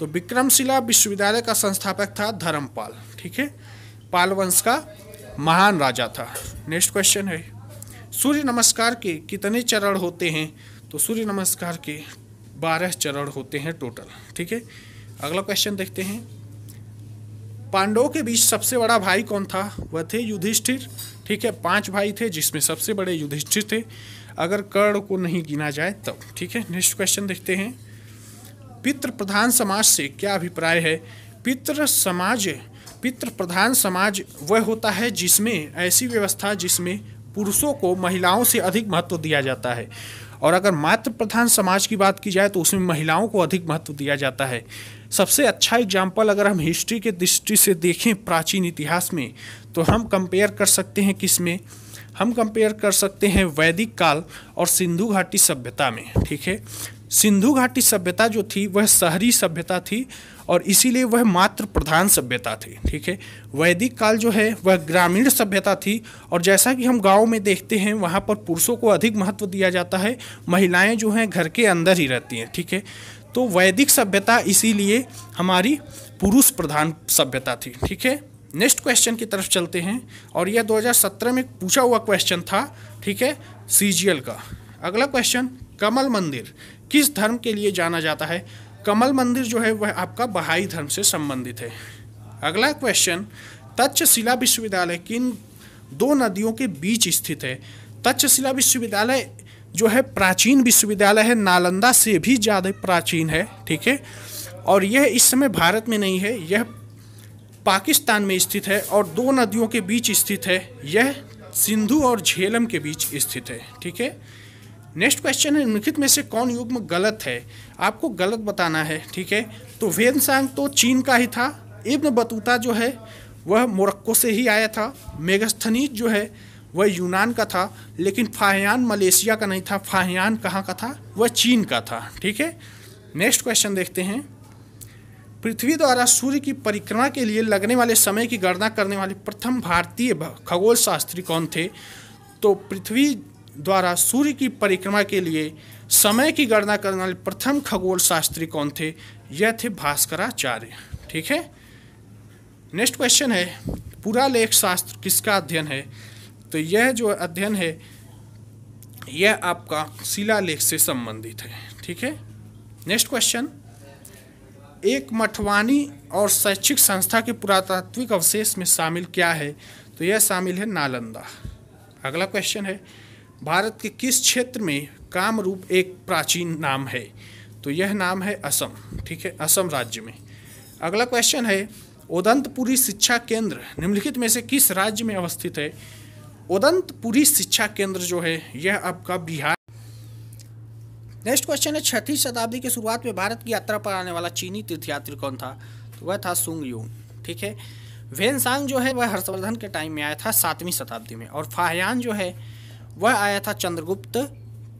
तो विक्रमशिला विश्वविद्यालय का संस्थापक था धर्मपाल ठीक है पाल वंश का महान राजा था नेक्स्ट क्वेश्चन है सूर्य नमस्कार के कितने चरण होते हैं तो सूर्य नमस्कार के बारह चरण होते हैं टोटल ठीक है अगला क्वेश्चन देखते हैं पांडवों के बीच सबसे बड़ा भाई कौन था वह थे युधिष्ठिर ठीक है पांच भाई थे जिसमें सबसे बड़े युधिष्ठिर थे अगर कर्ण को नहीं गिना जाए तब ठीक है नेक्स्ट क्वेश्चन देखते हैं पितृ प्रधान समाज से क्या अभिप्राय है पितृ समाज पितृ प्रधान समाज वह होता है जिसमें ऐसी व्यवस्था जिसमें पुरुषों को महिलाओं से अधिक महत्व दिया जाता है और अगर मातृ प्रधान समाज की बात की जाए तो उसमें महिलाओं को अधिक महत्व दिया जाता है सबसे अच्छा एग्जाम्पल अगर हम हिस्ट्री के दृष्टि से देखें प्राचीन इतिहास में तो हम कंपेयर कर सकते हैं किस में हम कंपेयर कर सकते हैं वैदिक काल और सिंधु घाटी सभ्यता में ठीक है सिंधु घाटी सभ्यता जो थी वह शहरी सभ्यता थी और इसीलिए वह मात्र प्रधान सभ्यता थी ठीक है वैदिक काल जो है वह ग्रामीण सभ्यता थी और जैसा कि हम गांव में देखते हैं वहाँ पर पुरुषों को अधिक महत्व दिया जाता है महिलाएं जो हैं घर के अंदर ही रहती हैं ठीक है थीके? तो वैदिक सभ्यता इसीलिए हमारी पुरुष प्रधान सभ्यता थी ठीक है नेक्स्ट क्वेश्चन की तरफ चलते हैं और यह 2017 में पूछा हुआ क्वेश्चन था ठीक है सी का अगला क्वेश्चन कमल मंदिर किस धर्म के लिए जाना जाता है कमल मंदिर जो है वह आपका बहाई धर्म से संबंधित है अगला क्वेश्चन तक्षशिला विश्वविद्यालय किन दो नदियों के बीच स्थित है तक्षशिला विश्वविद्यालय जो है प्राचीन विश्वविद्यालय है नालंदा से भी ज़्यादा प्राचीन है ठीक है और यह इस समय भारत में नहीं है यह पाकिस्तान में स्थित है और दो नदियों के बीच स्थित है यह सिंधु और झेलम के बीच स्थित है ठीक है नेक्स्ट क्वेश्चन है निम्नलिखित में से कौन युग्म गलत है आपको गलत बताना है ठीक है तो सांग तो चीन का ही था इब्न बतूता जो है वह मोरक्को से ही आया था मेगस्थनीज जो है वह यूनान का था लेकिन फाहयान मलेशिया का नहीं था फाहयान कहाँ का था वह चीन का था ठीक है नेक्स्ट क्वेश्चन देखते हैं पृथ्वी द्वारा सूर्य की परिक्रमा के लिए लगने वाले समय की गणना करने वाले प्रथम भारतीय खगोल शास्त्री कौन थे तो पृथ्वी द्वारा सूर्य की परिक्रमा के लिए समय की गणना करने वाले प्रथम खगोल शास्त्री कौन थे यह थे भास्कराचार्य ठीक है नेक्स्ट क्वेश्चन है पूरा लेख शास्त्र किसका अध्ययन है तो यह जो अध्ययन है यह आपका शिला लेख से संबंधित है ठीक है नेक्स्ट क्वेश्चन एक मठवानी और शैक्षिक संस्था के पुरातात्विक अवशेष में शामिल क्या है तो यह शामिल है नालंदा अगला क्वेश्चन है भारत के किस क्षेत्र में कामरूप एक प्राचीन नाम है तो यह नाम है असम ठीक है असम राज्य में अगला क्वेश्चन है उदंतपुरी शिक्षा केंद्र निम्नलिखित में से किस राज्य में अवस्थित है उदंतपुरी शिक्षा केंद्र जो है यह आपका बिहार नेक्स्ट क्वेश्चन है छठी शताब्दी की शुरुआत में भारत की यात्रा पर आने वाला चीनी तीर्थयात्री कौन था तो वह था सुंग युंग ठीक है वेनसांग जो है वह हर्षवर्धन के टाइम में आया था सातवीं शताब्दी में और फाहयान जो है वह आया था चंद्रगुप्त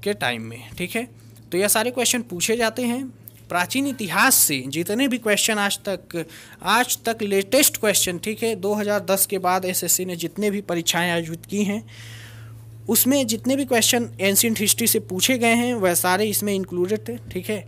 के टाइम में ठीक है तो यह सारे क्वेश्चन पूछे जाते हैं प्राचीन इतिहास से जितने भी क्वेश्चन आज तक आज तक लेटेस्ट क्वेश्चन ठीक है 2010 के बाद एसएससी ने जितने भी परीक्षाएं आयोजित की हैं उसमें जितने भी क्वेश्चन एंशियंट हिस्ट्री से पूछे गए हैं वह सारे इसमें इंक्लूडेड थे ठीक है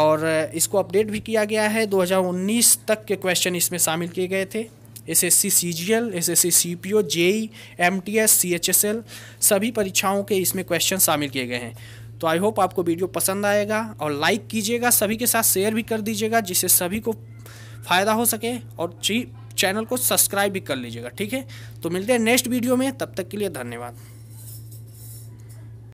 और इसको अपडेट भी किया गया है 2019 तक के क्वेश्चन इसमें शामिल किए गए थे S S C C G L S S C C P O JE M T S C H S L सभी परीक्षाओं के इसमें क्वेश्चन शामिल किए गए हैं तो आई होप आपको वीडियो पसंद आएगा और लाइक कीजिएगा सभी के साथ शेयर भी कर दीजिएगा जिससे सभी को फ़ायदा हो सके और चैनल को सब्सक्राइब भी कर लीजिएगा ठीक है तो मिलते हैं नेक्स्ट वीडियो में तब तक के लिए धन्यवाद